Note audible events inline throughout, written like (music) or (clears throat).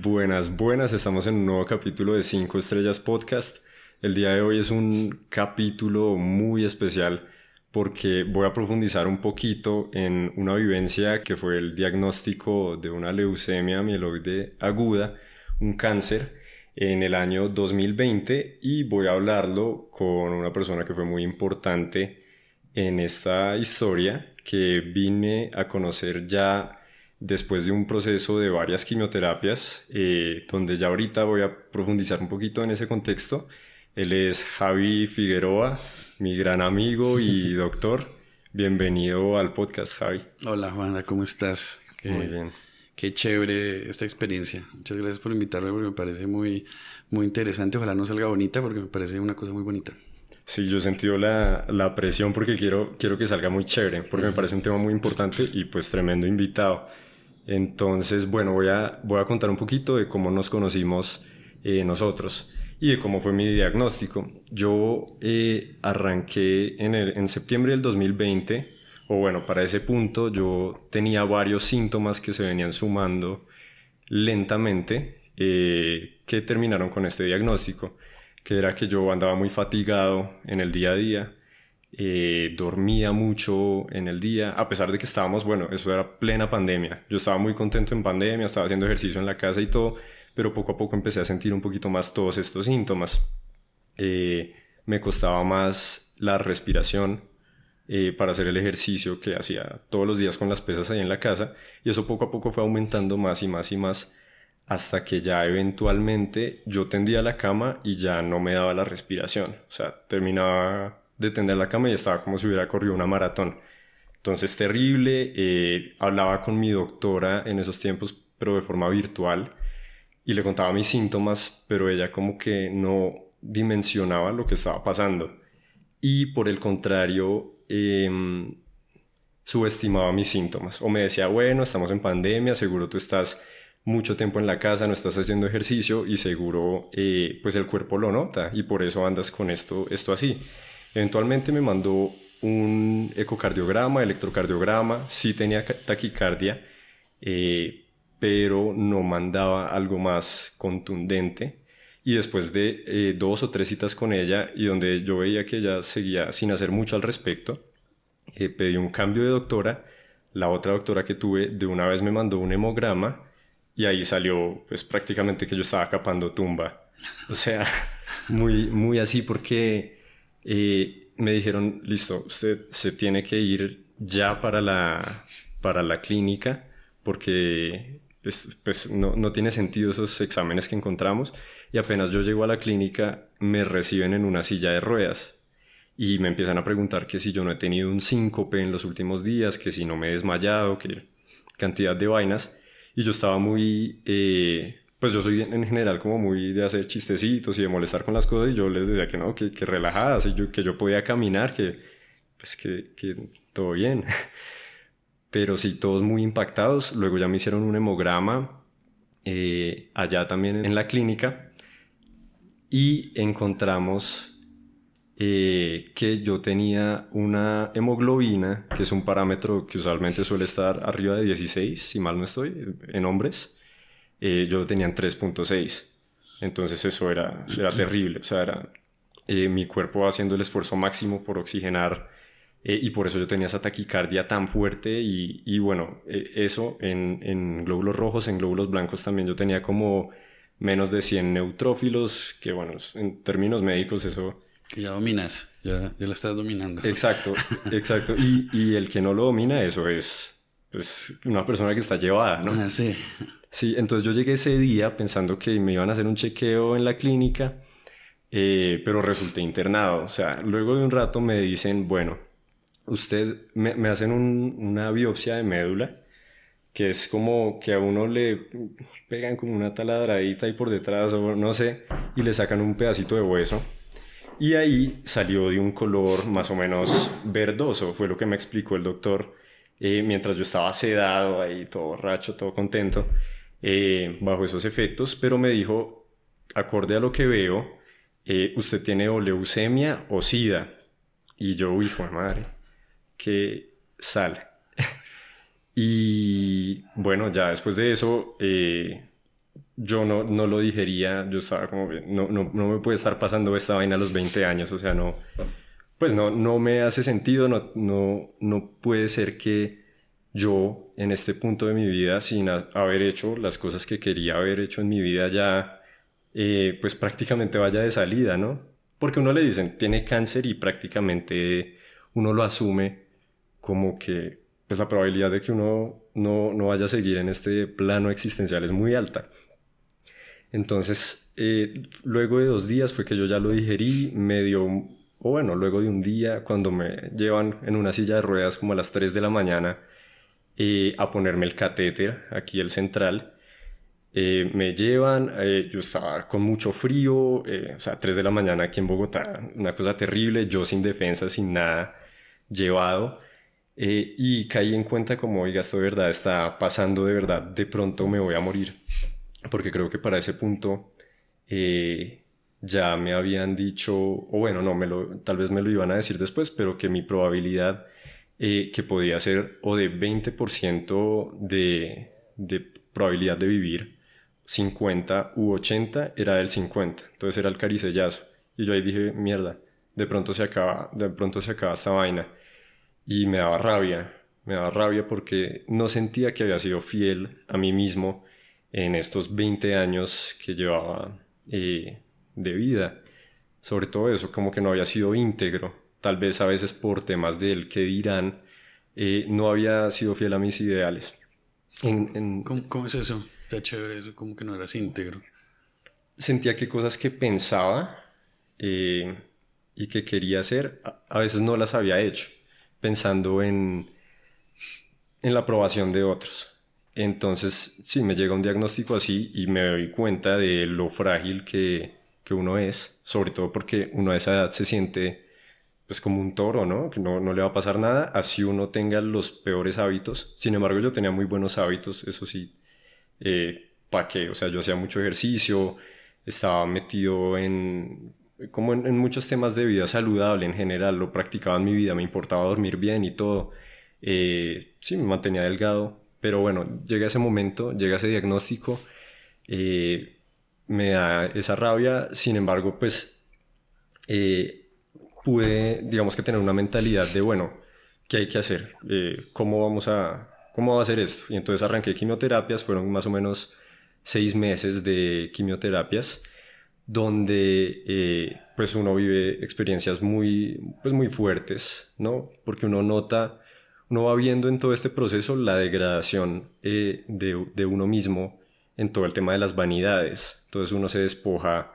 Buenas, buenas. Estamos en un nuevo capítulo de 5 Estrellas Podcast. El día de hoy es un capítulo muy especial porque voy a profundizar un poquito en una vivencia que fue el diagnóstico de una leucemia mieloide aguda, un cáncer, en el año 2020 y voy a hablarlo con una persona que fue muy importante en esta historia que vine a conocer ya después de un proceso de varias quimioterapias, eh, donde ya ahorita voy a profundizar un poquito en ese contexto. Él es Javi Figueroa, mi gran amigo y (laughs) doctor. Bienvenido al podcast, Javi. Hola, Juana, ¿cómo estás? muy bien. Qué chévere esta experiencia. Muchas gracias por invitarme porque me parece muy, muy interesante. Ojalá no salga bonita porque me parece una cosa muy bonita. Sí, yo he sentido la, la presión porque quiero, quiero que salga muy chévere, porque me parece un tema muy importante y pues tremendo invitado. Entonces, bueno, voy a, contar un poquito de cómo nos conocimos eh, nosotros y de cómo fue mi diagnóstico. Yo eh, arranqué en, septiembre del 2020, o bueno, para ese punto yo tenía varios síntomas que se venían sumando lentamente eh, que terminaron con este diagnóstico, que era que yo andaba muy fatigado en el día a día, eh, dormía mucho en el día, a pesar de que estábamos, bueno, eso era plena pandemia. Yo estaba muy contento en pandemia, estaba haciendo ejercicio en la casa y todo, pero poco a poco empecé a sentir un poquito más todos estos síntomas. Eh, me costaba más la respiración eh, para hacer el ejercicio que hacía todos los días con las pesas ahí en la casa, y eso poco a poco fue aumentando más y más y más hasta que ya eventualmente yo tendía la cama y ya no me daba la respiración, o sea, terminaba de tender la cama y estaba como si hubiera corrido una maratón. Entonces, terrible. Eh, hablaba con mi doctora en esos tiempos, pero de forma virtual, y le contaba mis síntomas, pero ella como que no dimensionaba lo que estaba pasando. Y por el contrario, em, subestimaba mis síntomas. O me decía, bueno, estamos en pandemia, seguro tú estás mucho tiempo en la casa, no estás haciendo ejercicio y seguro eh, pues el cuerpo lo nota y por eso andas con esto, esto así. Eventualmente me mandó un ecocardiograma, electrocardiograma, sí tenía taquicardia, eh, pero no mandaba algo más contundente. Y después de eh, dos o tres citas con ella y donde yo veía que ella seguía sin hacer mucho al respecto, eh, pedí un cambio de doctora. La otra doctora que tuve de una vez me mandó un hemograma y ahí salió pues prácticamente que yo estaba capando tumba. O sea, (laughs) muy, muy así porque y me dijeron, listo, usted se tiene que ir ya para la, para la clínica porque pues, pues no, tiene sentido esos exámenes que encontramos. Y apenas yo llego a la clínica, me reciben en una silla de ruedas y me empiezan a preguntar que si yo no he tenido un síncope en los últimos días, que si no me he desmayado, que cantidad de vainas. Y yo estaba muy... Eh, pues yo soy en general como muy de hacer chistecitos y de molestar con las cosas y yo les decía que no, que, que relajadas que yo podía caminar, que pues que, todo bien. (laughs) Pero sí, todos muy impactados. Luego ya me hicieron un hemograma eh, allá también en la clínica y encontramos eh, que yo tenía una hemoglobina, que es un parámetro que usualmente suele estar arriba de 16, si mal no estoy, en hombres eh, yo lo tenía en 3.6. Entonces eso era, era (clears throat) terrible, o sea, era eh, mi cuerpo haciendo el esfuerzo máximo por oxigenar eh, y por eso yo tenía esa taquicardia tan fuerte y, y bueno, e, eso en, en glóbulos rojos, en glóbulos blancos también yo tenía como menos de 100 neutrófilos, que bueno, en términos médicos eso... Que ya dominas, ya, ya la estás dominando. Exacto, (laughs) exacto. Y, y, el que no lo domina, eso es pues, una persona que está llevada, ¿no? Ah, sí. Sí, entonces yo llegué ese día pensando que me iban a hacer un chequeo en la clínica, eh, pero resulté internado. O sea, luego de un rato me dicen, bueno, usted me, hacen una biopsia de médula, que es como que a uno le pegan como una taladradita ahí por detrás, o no sé, y le sacan un pedacito de hueso. Y ahí salió de un color más o menos verdoso, fue lo que me explicó el doctor. Eh, mientras yo estaba sedado ahí, todo borracho, todo contento. Eh, bajo esos efectos, pero me dijo, acorde a lo que veo, eh, usted tiene o leucemia o sida. Y yo, hijo de madre, que sale. (laughs) y bueno, ya después de eso, eh, yo no, no, lo dijería, yo estaba como, no, no, me puede estar pasando esta vaina a los 20 años, o sea, no, pues no, no me hace sentido, no, no, no puede ser que yo en este punto de mi vida, sin haber hecho las cosas que quería haber hecho en mi vida ya, eh, pues prácticamente vaya de salida, ¿no? Porque uno le dicen, tiene cáncer y prácticamente uno lo asume como que pues la probabilidad de que uno no, vaya a seguir en este plano existencial es muy alta. Entonces, eh, luego de dos días fue que yo ya lo digerí, medio o bueno, luego de un día, cuando me llevan en una silla de ruedas como a las 3 de la mañana, a ponerme el catéter, aquí el central. Eh, me llevan, eh, yo estaba con mucho frío, eh, o sea, 3 de la mañana aquí en Bogotá, una cosa terrible, yo sin defensa, sin nada, llevado. y caí en cuenta como, oiga, esto de verdad está pasando, de verdad, de pronto me voy a morir. Porque creo que para ese punto ya me habían dicho, o bueno, no, me lo, tal vez me lo iban a decir después, pero que mi probabilidad eh, que podía ser o de 20% de, de probabilidad de vivir, 50 u 80 era del 50, entonces era el caricellazo. Y yo ahí dije, mierda, de pronto se acaba, de pronto se acaba esta vaina. Y me daba rabia, me daba rabia porque no sentía que había sido fiel a mí mismo en estos 20 años que llevaba eh, de vida. Sobre todo eso, como que no había sido íntegro tal vez a veces por temas del que dirán, eh, no había sido fiel a mis ideales. En, ¿Cómo, es eso? Está chévere eso, como que no eras íntegro. Sentía que cosas que pensaba eh, y que quería hacer, a veces no las había hecho, pensando en, en la aprobación de otros. Entonces, sí, me llega un diagnóstico así y me doy cuenta de lo frágil que, que uno es, sobre todo porque uno a esa edad se siente es como un toro, ¿no? Que no, le va a pasar nada, así uno tenga los peores hábitos. Sin embargo, yo tenía muy buenos hábitos, eso sí. Eh, ¿Para qué? O sea, yo hacía mucho ejercicio, estaba metido en, como en, muchos temas de vida saludable en general, lo practicaba en mi vida, me importaba dormir bien y todo. Eh, sí, me mantenía delgado, pero bueno, llega ese momento, llega ese diagnóstico, eh, me da esa rabia, sin embargo, pues pude, digamos que tener una mentalidad de, bueno, ¿qué hay que hacer? Eh, ¿Cómo vamos a, cómo va a hacer esto? Y entonces arranqué quimioterapias, fueron más o menos seis meses de quimioterapias, donde eh, pues uno vive experiencias muy, pues muy fuertes, ¿no? Porque uno nota, uno va viendo en todo este proceso la degradación eh, de, de, uno mismo en todo el tema de las vanidades. Entonces uno se despoja,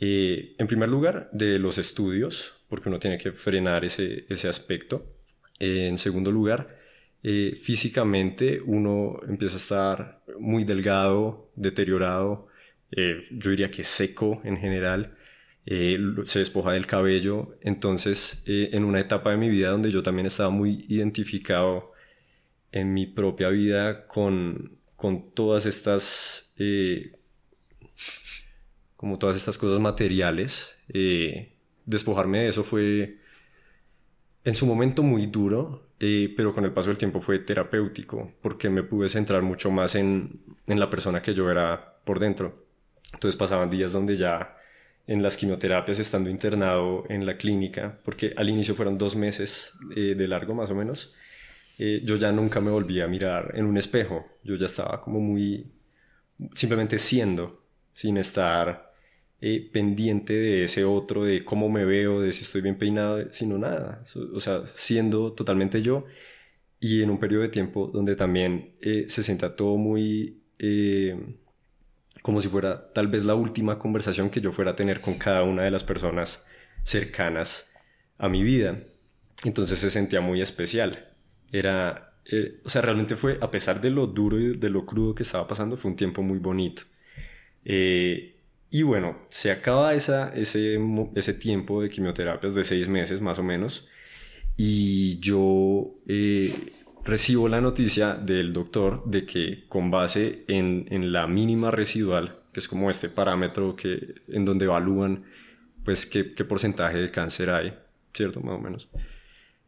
en primer lugar, de los estudios, porque uno tiene que frenar ese, ese aspecto. Eh, en segundo lugar, eh, físicamente uno empieza a estar muy delgado, deteriorado, eh, yo diría que seco en general, se despoja del cabello. Entonces, en una etapa de mi vida donde yo también estaba muy identificado en mi propia vida con, con todas estas como todas estas cosas materiales, despojarme de eso fue en su momento muy duro, eh, pero con el paso del tiempo fue terapéutico, porque me pude centrar mucho más en, en la persona que yo era por dentro. Entonces pasaban días donde ya en las quimioterapias estando internado en la clínica, porque al inicio fueron dos meses eh, de largo más o menos, eh, yo ya nunca me volví a mirar en un espejo, yo ya estaba como muy simplemente siendo, sin estar eh, pendiente de ese otro, de cómo me veo, de si estoy bien peinado, sino nada. O sea, siendo totalmente yo y en un periodo de tiempo donde también eh, se sienta todo muy eh, como si fuera tal vez la última conversación que yo fuera a tener con cada una de las personas cercanas a mi vida. Entonces se sentía muy especial. Era, o sea, realmente fue, a pesar de lo duro y de lo crudo que estaba pasando, fue un tiempo muy bonito. Y bueno, se acaba esa, ese, ese tiempo de quimioterapias de seis meses más o menos. Y yo eh, recibo la noticia del doctor de que con base en, la mínima residual, que es como este parámetro que, en donde evalúan pues qué, porcentaje de cáncer hay, ¿cierto? Más o menos.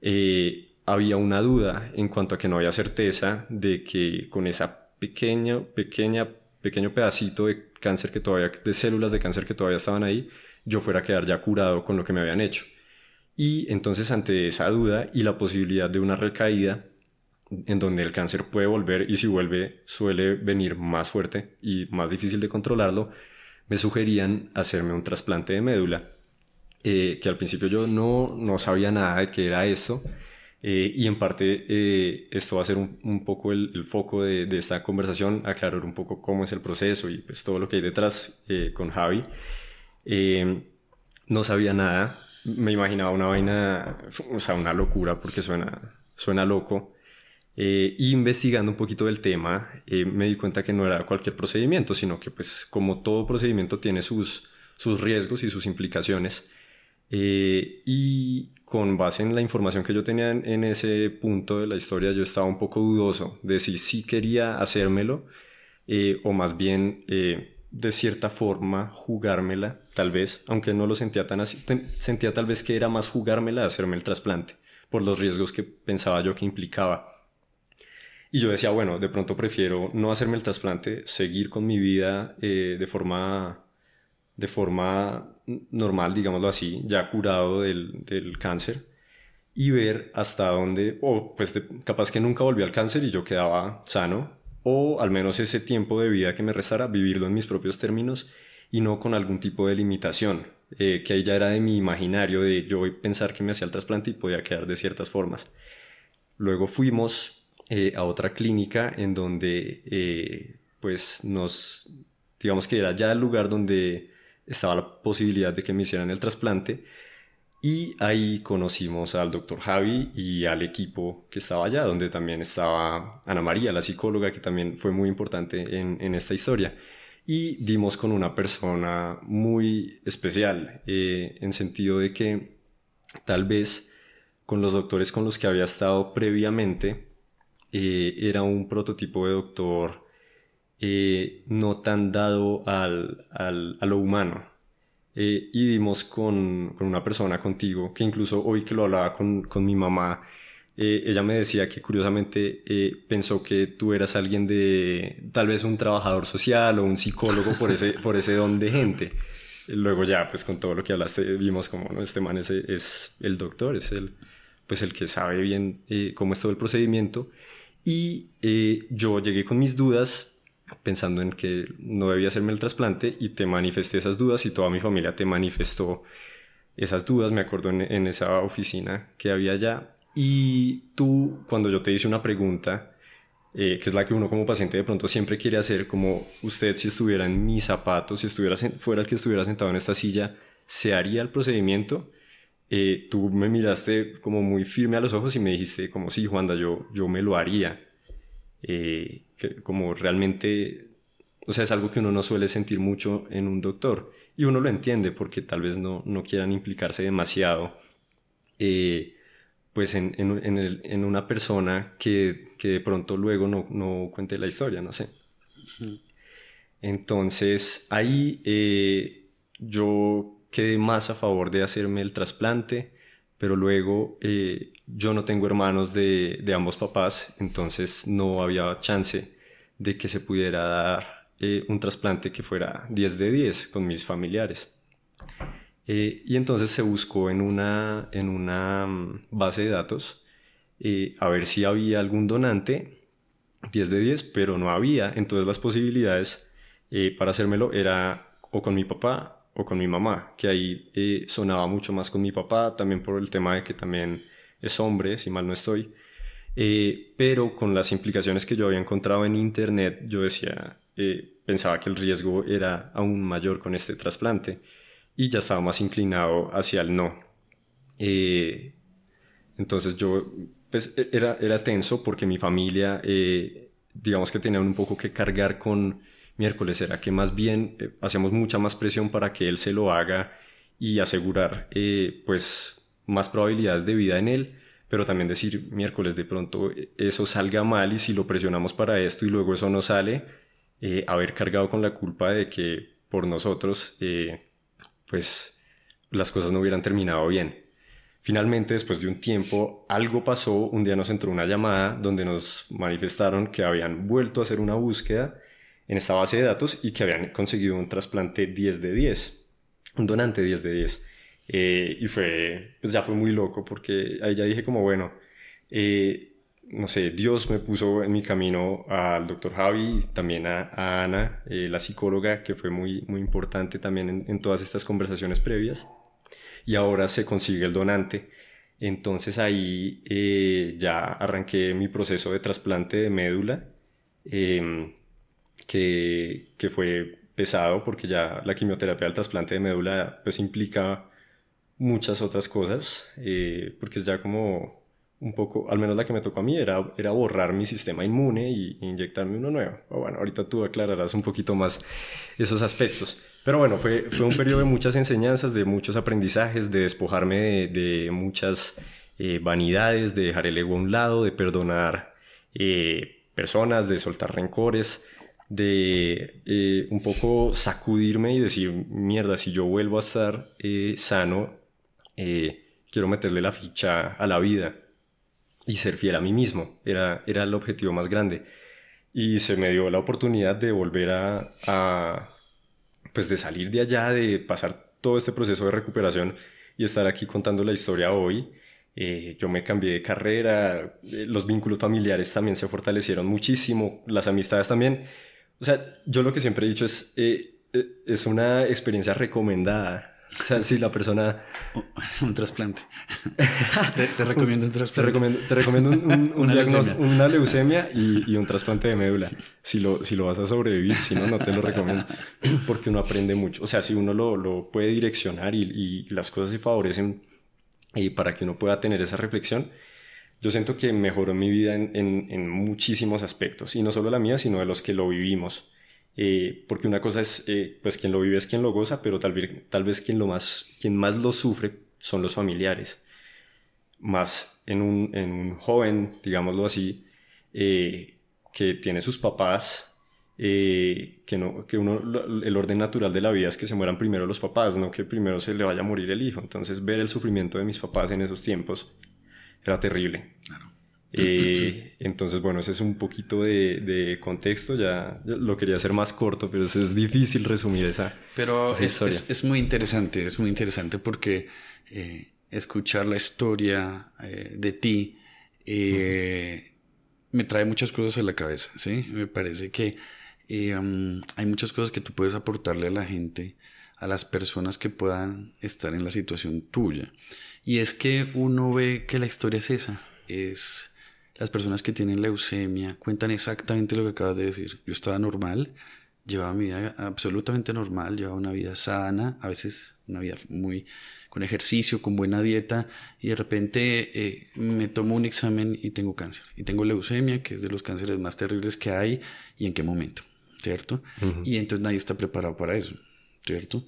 Eh, había una duda en cuanto a que no había certeza de que con esa pequeña, pequeña, pequeño pedacito de cáncer que todavía, de células de cáncer que todavía estaban ahí, yo fuera a quedar ya curado con lo que me habían hecho. Y entonces ante esa duda y la posibilidad de una recaída, en donde el cáncer puede volver y si vuelve suele venir más fuerte y más difícil de controlarlo, me sugerían hacerme un trasplante de médula, eh, que al principio yo no, no sabía nada de qué era esto eh, y en parte eh, esto va a ser un, un poco el, foco de, de, esta conversación, aclarar un poco cómo es el proceso y pues todo lo que hay detrás eh, con Javi. no sabía nada, me imaginaba una vaina, o sea, una locura porque suena, suena loco. investigando un poquito del tema, me di cuenta que no era cualquier procedimiento, sino que pues como todo procedimiento tiene sus, sus riesgos y sus implicaciones. Eh, y con base en la información que yo tenía en, ese punto de la historia, yo estaba un poco dudoso de si sí quería hacérmelo eh, o más bien eh, de cierta forma jugármela, tal vez, aunque no lo sentía tan así, sentía tal vez que era más jugármela hacerme el trasplante por los riesgos que pensaba yo que implicaba. Y yo decía, bueno, de pronto prefiero no hacerme el trasplante, seguir con mi vida de forma de forma normal, digámoslo así, ya curado del, cáncer y ver hasta dónde, o pues capaz que nunca volví al cáncer y yo quedaba sano, o al menos ese tiempo de vida que me restara, vivirlo en mis propios términos y no con algún tipo de limitación, eh, que ahí ya era de mi imaginario, de yo pensar que me hacía el trasplante y podía quedar de ciertas formas. Luego fuimos eh, a otra clínica en donde eh, pues nos, digamos que era ya el lugar donde estaba la posibilidad de que me hicieran el trasplante. Y ahí conocimos al doctor Javi y al equipo que estaba allá, donde también estaba Ana María, la psicóloga, que también fue muy importante en, esta historia. Y dimos con una persona muy especial, eh, en sentido de que tal vez con los doctores con los que había estado previamente, eh, era un prototipo de doctor eh, no tan dado al, al, a lo humano. Eh, y dimos con, con, una persona contigo, que incluso hoy que lo hablaba con, con mi mamá, eh, ella me decía que curiosamente pensó que tú eras alguien de tal vez un trabajador social o un psicólogo por ese, por ese don de gente. Luego ya, pues con todo lo que hablaste, vimos como, ¿no? Este man es, es el doctor, es el, pues el que sabe bien cómo es todo el procedimiento. Y yo llegué con mis dudas, pensando en que no debía hacerme el trasplante y te manifesté esas dudas y toda mi familia te manifestó esas dudas, me acuerdo en, esa oficina que había allá. Y tú, cuando yo te hice una pregunta, eh, que es la que uno como paciente de pronto siempre quiere hacer, como usted si estuviera en mis zapatos, si fuera el que estuviera sentado en esta silla, ¿se haría el procedimiento? Eh, tú me miraste como muy firme a los ojos y me dijiste como sí, Juanda, yo, yo me lo haría. Eh, como realmente, o sea, es algo que uno no suele sentir mucho en un doctor y uno lo entiende porque tal vez no, quieran implicarse demasiado, eh, pues en, una persona que, de pronto luego no, no, cuente la historia, no sé. Entonces ahí eh, yo quedé más a favor de hacerme el trasplante pero luego eh, yo no tengo hermanos de, ambos papás, entonces no había chance de que se pudiera dar eh, un trasplante que fuera 10 de 10 con mis familiares. Eh, y entonces se buscó en una, en una mm, base de datos a ver si había algún donante 10 de 10, pero no había, entonces las posibilidades para hacérmelo era o con mi papá o con mi mamá, que ahí eh, sonaba mucho más con mi papá, también por el tema de que también es hombre, si mal no estoy. Eh, pero con las implicaciones que yo había encontrado en internet, yo decía, eh, pensaba que el riesgo era aún mayor con este trasplante y ya estaba más inclinado hacia el no. entonces yo, pues e-, era, era tenso porque mi familia, digamos que tenían un poco que cargar con miércoles, ¿será que más bien eh, hacemos mucha más presión para que él se lo haga y asegurar eh, pues más probabilidades de vida en él? Pero también decir, miércoles, de pronto eh, eso salga mal y si lo presionamos para esto y luego eso no sale, haber cargado con la culpa de que por nosotros pues las cosas no hubieran terminado bien. Finalmente, después de un tiempo, algo pasó. Un día nos entró una llamada donde nos manifestaron que habían vuelto a hacer una búsqueda en esta base de datos y que habían conseguido un trasplante 10 de 10, un donante 10 de 10. Eh, y fue, pues ya fue muy loco porque ahí ya dije como, bueno, eh, no sé, Dios me puso en mi camino al doctor Javi, también a, Ana, eh, la psicóloga, que fue muy, muy importante también en, todas estas conversaciones previas. Y ahora se consigue el donante. Entonces ahí ya arranqué mi proceso de trasplante de médula. Em, que, fue pesado porque ya la quimioterapia al trasplante de médula pues implica muchas otras cosas, eh, porque es ya como un poco, al menos la que me tocó a mí, era, era borrar mi sistema inmune e inyectarme uno nuevo. bueno, ahorita tú aclararás un poquito más esos aspectos. Pero bueno, fue, fue un periodo de muchas enseñanzas, de muchos aprendizajes, de despojarme de, muchas eh, vanidades, de dejar el ego a un lado, de perdonar eh, personas, de soltar rencores de eh, un poco sacudirme y decir, mierda, si yo vuelvo a estar eh, sano, eh, quiero meterle la ficha a la vida y ser fiel a mí mismo. Era, era el objetivo más grande. Y se me dio la oportunidad de volver a, pues de salir de allá, de pasar todo este proceso de recuperación y estar aquí contando la historia hoy. yo me cambié de carrera, los vínculos familiares también se fortalecieron muchísimo, las amistades también, o sea, yo lo que siempre he dicho es, eh, eh, es una experiencia recomendada. O sea, si la persona... Un trasplante. (laughs) te, recomiendo un trasplante. Te recomiendo, te recomiendo un, un, (laughs) una, leucemia. una, leucemia. Y, y, un trasplante de médula. Si lo, si lo vas a sobrevivir, si no, no te lo recomiendo. (clears throat) Porque uno aprende mucho. O sea, si uno lo, lo puede direccionar y, y, las cosas se favorecen y eh, para que uno pueda tener esa reflexión, yo siento que mejoró mi vida en, muchísimos aspectos, y no solo la mía, sino de los que lo vivimos. Eh, porque una cosa es, eh, pues quien lo vive es quien lo goza, pero tal vez, tal vez quien, lo más, quien más lo sufre son los familiares. Más en un, joven, digámoslo así, eh, que tiene sus papás, que, no, que el orden natural de la vida es que se mueran primero los papás, no que primero se le vaya a morir el hijo. Entonces ver el sufrimiento de mis papás en esos tiempos era terrible. Claro. (laughs) entonces, bueno, ese es un poquito de, contexto. Ya lo quería hacer más corto, pero es, difícil resumir esa. Pero es, Es, muy interesante, es muy interesante porque eh, escuchar la historia eh, de ti eh, me trae muchas cosas a la cabeza. Sí, me parece que um, hay muchas cosas que tú puedes aportarle a la gente, a las personas que puedan estar en la situación tuya. Y es que uno ve que la historia es esa, es las personas que tienen leucemia cuentan exactamente lo que acabas de decir. Yo estaba normal, llevaba mi vida absolutamente normal, llevaba una vida sana, a veces una vida muy con ejercicio, con buena dieta, y de repente eh, me tomo un examen y tengo cáncer. Y tengo leucemia, que es de los cánceres más terribles que hay, y en qué momento, ¿cierto? Y entonces nadie está preparado para eso, ¿cierto?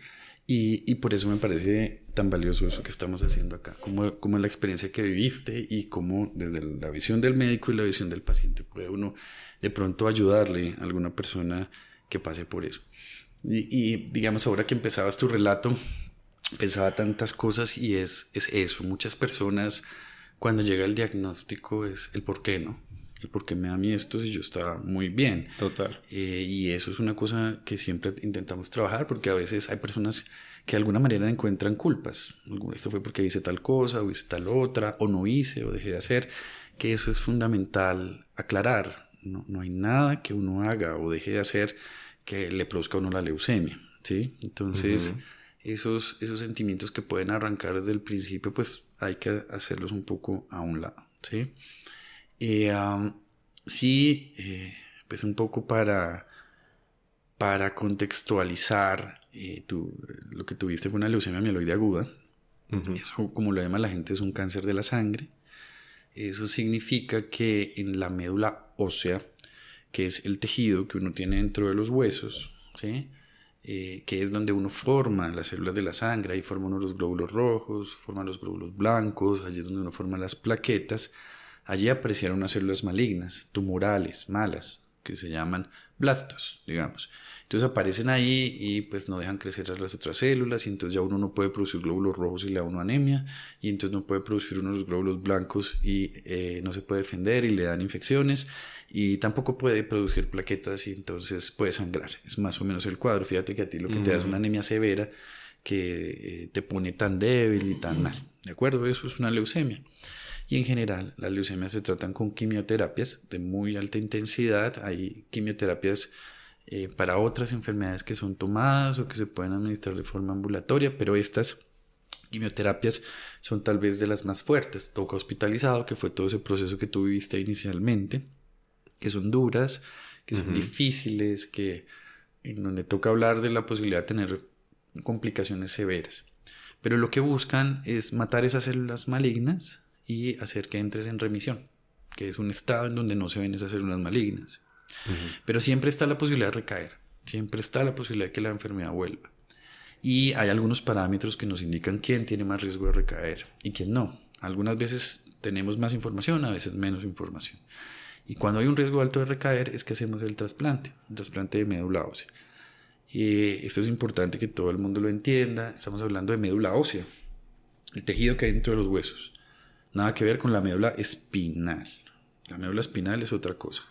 Y, y por eso me parece tan valioso eso que estamos haciendo acá, como, como la experiencia que viviste y cómo desde la visión del médico y la visión del paciente puede uno de pronto ayudarle a alguna persona que pase por eso. Y, digamos, ahora que empezabas tu relato, pensaba tantas cosas y es, es eso, muchas personas cuando llega el diagnóstico es el por qué, ¿no? el por qué me da a mí esto si yo estaba muy bien. Total. Eh, y eso es una cosa que siempre intentamos trabajar porque a veces hay personas que de alguna manera encuentran culpas. Esto fue porque hice tal cosa, o hice tal otra, o no hice, o dejé de hacer, que eso es fundamental aclarar. No, hay nada que uno haga o deje de hacer que le produzca a uno la leucemia, ¿sí? Entonces, esos, esos sentimientos que pueden arrancar desde el principio, pues hay que hacerlos un poco a un lado, ¿sí? Eh, eh, pues un poco para, para contextualizar eh, tú, lo que tuviste fue una leucemia mieloide aguda. como lo llama la gente, es un cáncer de la sangre. Eso significa que en la médula ósea, que es el tejido que uno tiene dentro de los huesos, eh, que es donde uno forma las células de la sangre, ahí forman los glóbulos rojos, forman los glóbulos blancos, allí es donde uno forma las plaquetas, allí aparecieron unas células malignas, tumorales, malas, que se llaman blastos, digamos. Entonces aparecen ahí y pues no dejan crecer a las otras células y entonces ya uno no puede producir glóbulos rojos y le da uno anemia y entonces no puede producir uno los glóbulos blancos y eh, no se puede defender y le dan infecciones y tampoco puede producir plaquetas y entonces puede sangrar. Es más o menos el cuadro. Fíjate que a ti lo que te da es una anemia severa que eh, te pone tan débil y tan mal. ¿De acuerdo? Eso es una leucemia. Y en general, las leucemias se tratan con quimioterapias de muy alta intensidad. Hay quimioterapias eh, para otras enfermedades que son tomadas o que se pueden administrar de forma ambulatoria, pero estas quimioterapias son tal vez de las más fuertes. Toca hospitalizado, que fue todo ese proceso que tú viviste inicialmente, que son duras, que son difíciles, que en donde toca hablar de la posibilidad de tener complicaciones severas. Pero lo que buscan es matar esas células malignas y hacer que entres en remisión, que es un estado en donde no se ven esas células malignas. Pero siempre está la posibilidad de recaer, siempre está la posibilidad de que la enfermedad vuelva. Y hay algunos parámetros que nos indican quién tiene más riesgo de recaer y quién no. Algunas veces tenemos más información, a veces menos información. Y cuando hay un riesgo alto de recaer es que hacemos el trasplante, el trasplante de médula ósea. Y eh, esto es importante que todo el mundo lo entienda. Estamos hablando de médula ósea, el tejido que hay dentro de los huesos. Nada que ver con la médula espinal. La médula espinal es otra cosa.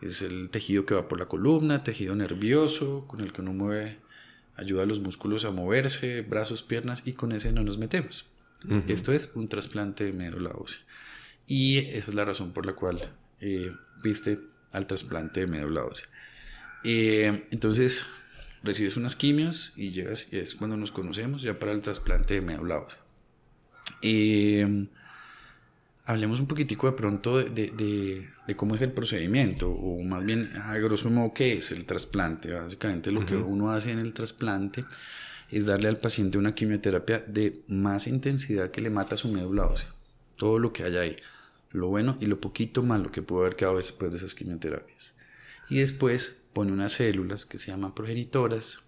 Es el tejido que va por la columna, tejido nervioso, con el que uno mueve, ayuda a los músculos a moverse, brazos, piernas, y con ese no nos metemos. Esto es un trasplante de médula ósea. Y esa es la razón por la cual viste eh, al trasplante de médula ósea. Eh, entonces, recibes unas quimios y llegas, y es cuando nos conocemos ya para el trasplante de médula ósea. Eh, hablemos un poquitico de pronto de, de, de, cómo es el procedimiento, o más bien a grosso modo qué es el trasplante. Básicamente lo que uno hace en el trasplante es darle al paciente una quimioterapia de más intensidad que le mata su médula ósea. Todo lo que hay ahí, lo bueno y lo poquito malo que pudo haber quedado después de esas quimioterapias. Y después pone unas células que se llaman progenitoras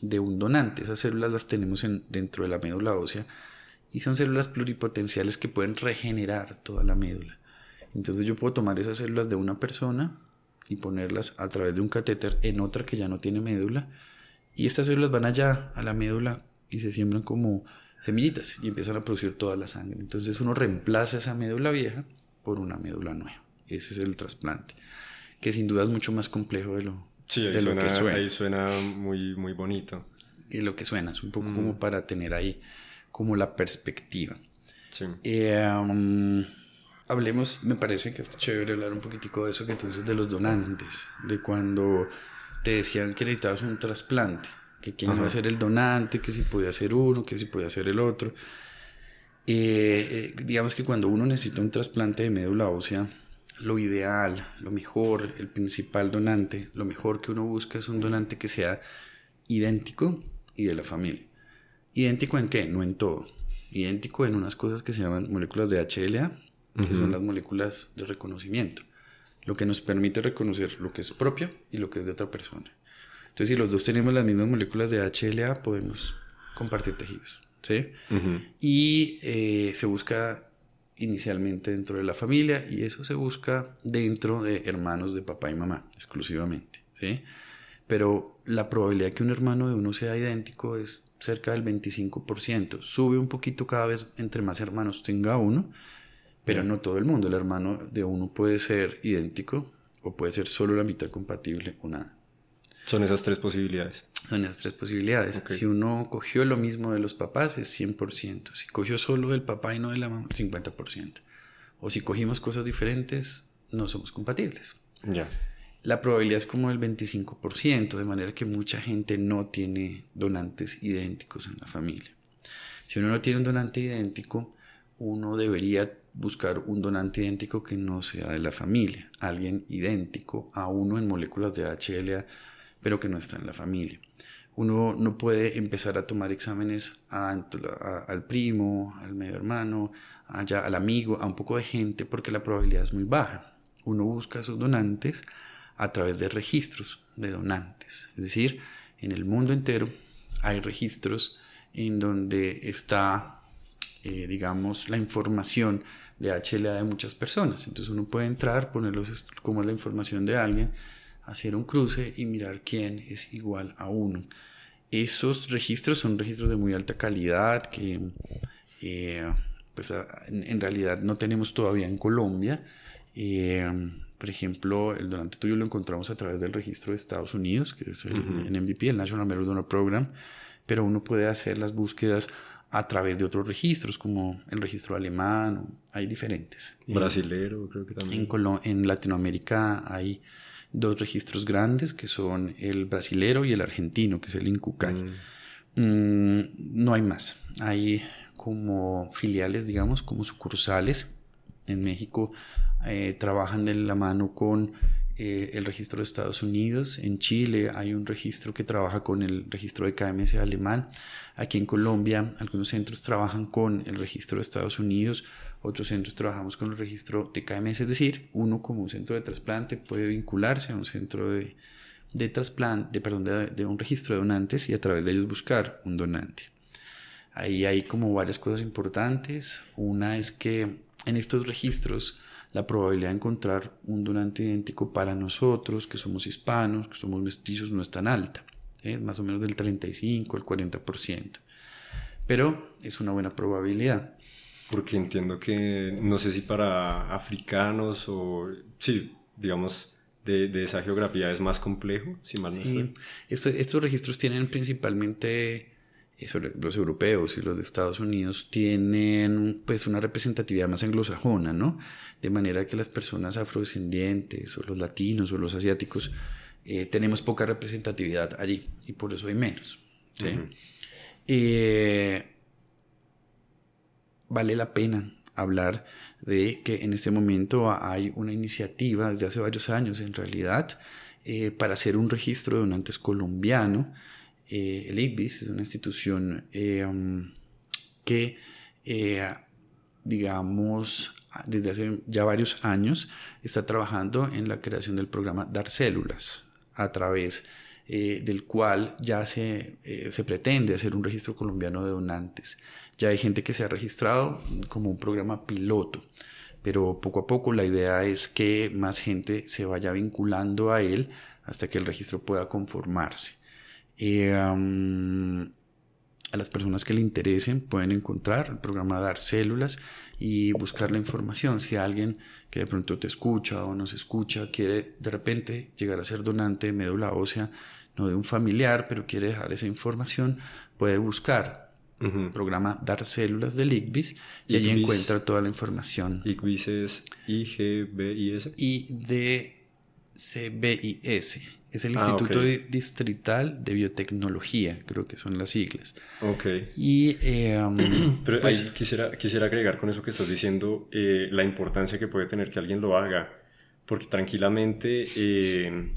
de un donante. Esas células las tenemos dentro de la médula ósea y son células pluripotenciales que pueden regenerar toda la médula. Entonces yo puedo tomar esas células de una persona y ponerlas a través de un catéter en otra que ya no tiene médula y estas células van allá a la médula y se siembran como semillitas y empiezan a producir toda la sangre. Entonces uno reemplaza esa médula vieja por una médula nueva. Ese es el trasplante, que sin duda es mucho más complejo de lo, sí, suena, lo que suena. Ahí suena muy, muy bonito. Y lo que suena, es un poco mm. como para tener ahí como la perspectiva. Sí. Eh, um, hablemos, me parece que es chévere hablar un poquitico de eso que tú dices de los donantes, de cuando te decían que necesitabas un trasplante, que quién iba a ser el donante, que si podía ser uno, que si podía ser el otro. Eh, eh, digamos que cuando uno necesita un trasplante de médula ósea, lo ideal, lo mejor, el principal donante, lo mejor que uno busca es un donante que sea idéntico y de la familia. ¿Idéntico en qué? No en todo. Idéntico en unas cosas que se llaman moléculas de HLA, que son las moléculas de reconocimiento. Lo que nos permite reconocer lo que es propio y lo que es de otra persona. Entonces, si los dos tenemos las mismas moléculas de HLA, podemos compartir tejidos. ¿sí? Y eh, se busca inicialmente dentro de la familia y eso se busca dentro de hermanos de papá y mamá exclusivamente. ¿sí? Pero la probabilidad que un hermano de uno sea idéntico es cerca del 25%. Sube un poquito cada vez entre más hermanos tenga uno, pero no todo el mundo. El hermano de uno puede ser idéntico o puede ser solo la mitad compatible o nada. Son esas tres posibilidades. Son esas tres posibilidades. Si uno cogió lo mismo de los papás es 100%. Si cogió solo del papá y no de la mamá, 50%. O si cogimos cosas diferentes, no somos compatibles. Ya la probabilidad es como el 25%, de manera que mucha gente no tiene donantes idénticos en la familia. Si uno no tiene un donante idéntico, uno debería buscar un donante idéntico que no sea de la familia, alguien idéntico a uno en moléculas de HLA, pero que no está en la familia. Uno no puede empezar a tomar exámenes al primo, al medio hermano, al amigo, a un poco de gente, porque la probabilidad es muy baja. Uno busca a sus donantes a través de registros de donantes. Es decir, en el mundo entero hay registros en donde está, eh, digamos, la información de HLA de muchas personas. Entonces uno puede entrar, ponerlos como es la información de alguien, hacer un cruce y mirar quién es igual a uno. Esos registros son registros de muy alta calidad que eh, pues, en, realidad no tenemos todavía en Colombia. Eh, por ejemplo, el donante tuyo lo encontramos a través del registro de Estados Unidos, que es el uh NMDP, el National Merit Donor Program, pero uno puede hacer las búsquedas a través de otros registros, como el registro alemán, hay diferentes. Brasilero, creo que también. En, Latinoamérica hay dos registros grandes, que son el brasilero y el argentino, que es el INCUCAI. Mm. Mm, no hay más. Hay como filiales, digamos, como sucursales en México eh, trabajan de la mano con eh, el registro de Estados Unidos, en Chile hay un registro que trabaja con el registro de KMS alemán, aquí en Colombia algunos centros trabajan con el registro de Estados Unidos, otros centros trabajamos con el registro de KMS, es decir, uno como un centro de trasplante puede vincularse a un centro de, de trasplante, perdón, de, de un registro de donantes y a través de ellos buscar un donante. Ahí hay como varias cosas importantes. Una es que en estos registros la probabilidad de encontrar un donante idéntico para nosotros, que somos hispanos, que somos mestizos, no es tan alta. Más o menos del 35 el 40%. Pero es una buena probabilidad. Porque entiendo que, no sé si para africanos o, sí, digamos, de, esa geografía es más complejo, si más. no sí. estos registros tienen principalmente los europeos y los de Estados Unidos tienen pues una representatividad más anglosajona, ¿no? De manera que las personas afrodescendientes o los latinos o los asiáticos eh, tenemos poca representatividad allí y por eso hay menos. Eh, vale la pena hablar de que en este momento hay una iniciativa desde hace varios años en realidad eh, para hacer un registro de donantes colombiano eh, el ICBIS es una institución eh, um, que, eh, digamos, desde hace ya varios años está trabajando en la creación del programa Dar Células, a través del cual ya se, se pretende hacer un registro colombiano de donantes. Ya hay gente que se ha registrado como un programa piloto pero poco a poco la idea es que más gente se vaya vinculando a él hasta que el registro pueda conformarse. Eh, a las personas que le interesen pueden encontrar el programa Dar Células y buscar la información. Si alguien que de pronto te escucha o nos escucha quiere de repente llegar a ser donante de médula ósea, no de un familiar, pero quiere dejar esa información, puede buscar el programa Dar Células del ICBIS y allí encuentra toda la información. ICBIS es I-G-B-I-S. s CBIS. Es el ah, Instituto Distrital de Biotecnología, creo que son las siglas. Ok. Y. Em, (clears throat) Pero pues ahí quisiera, quisiera agregar con eso que estás diciendo eh, la importancia que puede tener que alguien lo haga. Porque tranquilamente. Em,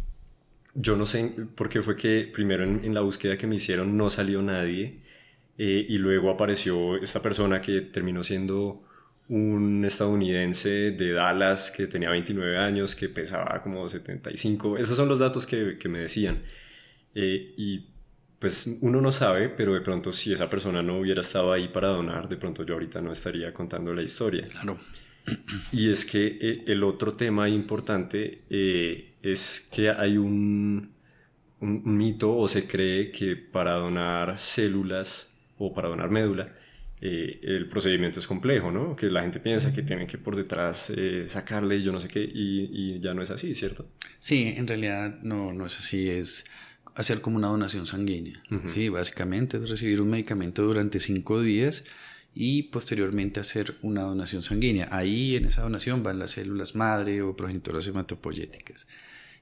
yo no sé por qué fue que primero en la búsqueda que me hicieron no salió nadie. Eh, y luego apareció esta persona que terminó siendo un estadounidense de Dallas que tenía 29 años, que pesaba como 75. Esos son los datos que, me decían. Eh, y pues uno no sabe, pero de pronto si esa persona no hubiera estado ahí para donar, de pronto yo ahorita no estaría contando la historia. Claro. Y es que eh, el otro tema importante eh, es que hay un, un mito o se cree que para donar células o para donar médula, eh, el procedimiento es complejo, ¿no? Que la gente piensa que tienen que por detrás eh, sacarle yo no sé qué, y, ya no es así, ¿cierto? Sí, en realidad no, no es así, es hacer como una donación sanguínea, ¿sí? Básicamente es recibir un medicamento durante cinco días y posteriormente hacer una donación sanguínea. Ahí en esa donación van las células madre o progenitoras hematopoyéticas.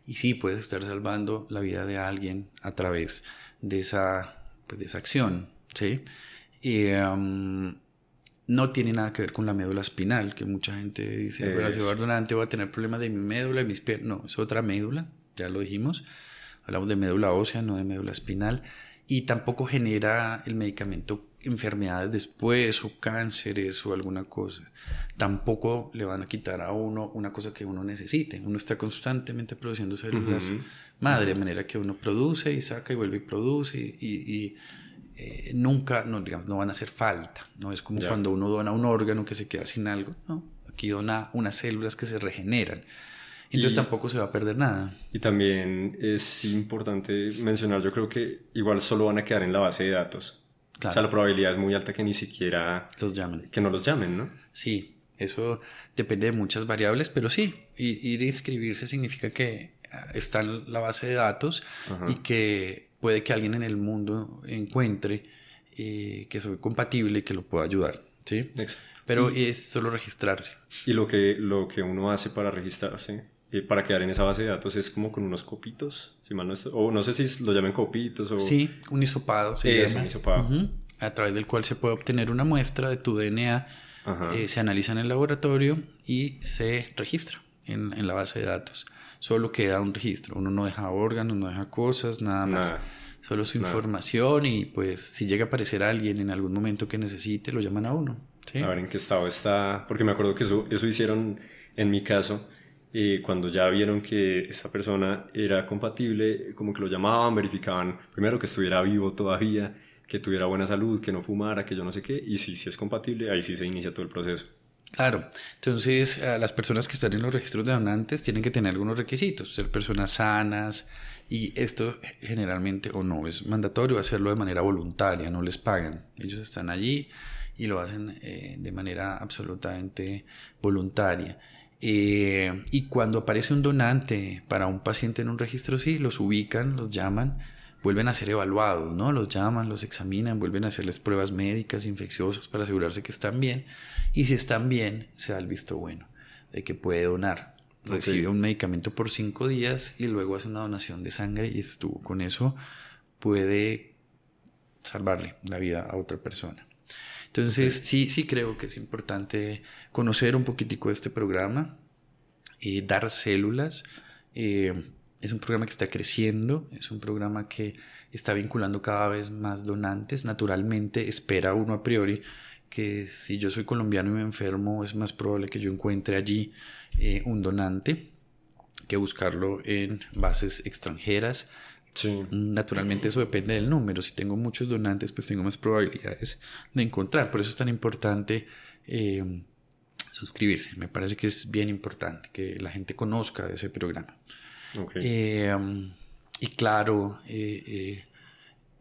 Y sí, puedes estar salvando la vida de alguien a través de esa, pues, de esa acción, ¿sí? Em, no tiene nada que ver con la médula espinal, que mucha gente dice, bueno, si voy a donante voy a tener problemas de mi médula y mis piernas. No, es otra médula, ya lo dijimos. Hablamos de médula ósea, no de médula espinal. Y tampoco genera el medicamento enfermedades después o cánceres o alguna cosa. Tampoco le van a quitar a uno una cosa que uno necesite. Uno está constantemente produciendo células madre, de manera que uno produce y saca y vuelve y produce y eh, nunca, no, digamos, no van a hacer falta. No es como cuando uno dona un órgano que se queda sin algo. No, aquí dona unas células que se regeneran. Entonces tampoco se va a perder nada. Y también es importante mencionar, yo creo que igual solo van a quedar en la base de datos. O sea, la probabilidad es muy alta que ni siquiera... Los llamen. Que no los llamen, ¿no? Sí, eso depende de muchas variables, pero sí, ir a inscribirse significa que ah, está en la base de datos y que puede que alguien en el mundo encuentre eh, que soy compatible y que lo pueda ayudar. ¿sí? Pero es solo registrarse. Y lo que, lo que uno hace para registrarse, eh, para quedar en esa base de datos, es como con unos copitos, si mal no o no sé si lo llamen copitos o... Sí, un hisopado se un hisopado. A través del cual se puede obtener una muestra de tu DNA, eh, se analiza en el laboratorio y se registra en, en la base de datos solo queda un registro. Uno no deja órganos, no deja cosas, nada más. Solo su información y pues si llega a aparecer alguien en algún momento que necesite, lo llaman a uno. A ver en qué estado está, porque me acuerdo que eso, eso hicieron en mi caso. Eh, cuando ya vieron que esta persona era compatible, como que lo llamaban, verificaban primero que estuviera vivo todavía, que tuviera buena salud, que no fumara, que yo no sé qué, y si, si es compatible, ahí sí se inicia todo el proceso. Claro, entonces eh, las personas que están en los registros de donantes tienen que tener algunos requisitos, ser personas sanas y esto generalmente o no es mandatorio hacerlo de manera voluntaria, no les pagan, ellos están allí y lo hacen eh, de manera absolutamente voluntaria. Eh, y cuando aparece un donante para un paciente en un registro, sí, los ubican, los llaman vuelven a ser evaluados, ¿no? Los llaman, los examinan, vuelven a hacerles pruebas médicas, infecciosas, para asegurarse que están bien. Y si están bien, se da el visto bueno de que puede donar. Recibe un medicamento por cinco días y luego hace una donación de sangre y estuvo con eso, puede salvarle la vida a otra persona. Entonces, sí, sí creo que es importante conocer un poquitico de este programa, y dar células. Eh, es un programa que está creciendo, es un programa que está vinculando cada vez más donantes. Naturalmente espera uno a priori que si yo soy colombiano y me enfermo es más probable que yo encuentre allí eh, un donante que buscarlo en bases extranjeras. Naturalmente eso depende del número. Si tengo muchos donantes, pues tengo más probabilidades de encontrar. Por eso es tan importante eh, suscribirse. Me parece que es bien importante que la gente conozca ese programa. Eh, y claro, eh, eh,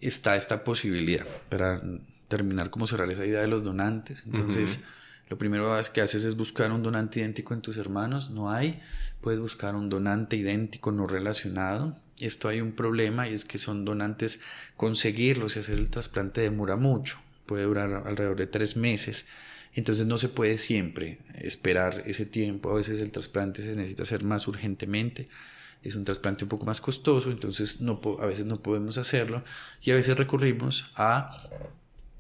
está esta posibilidad para terminar como cerrar esa idea de los donantes. Entonces, lo primero que haces es buscar un donante idéntico en tus hermanos. No hay. Puedes buscar un donante idéntico no relacionado. Esto hay un problema y es que son donantes conseguirlos y hacer el trasplante demora mucho. Puede durar alrededor de tres meses. Entonces no se puede siempre esperar ese tiempo. A veces el trasplante se necesita hacer más urgentemente es un trasplante un poco más costoso, entonces a veces no podemos hacerlo y a veces recurrimos a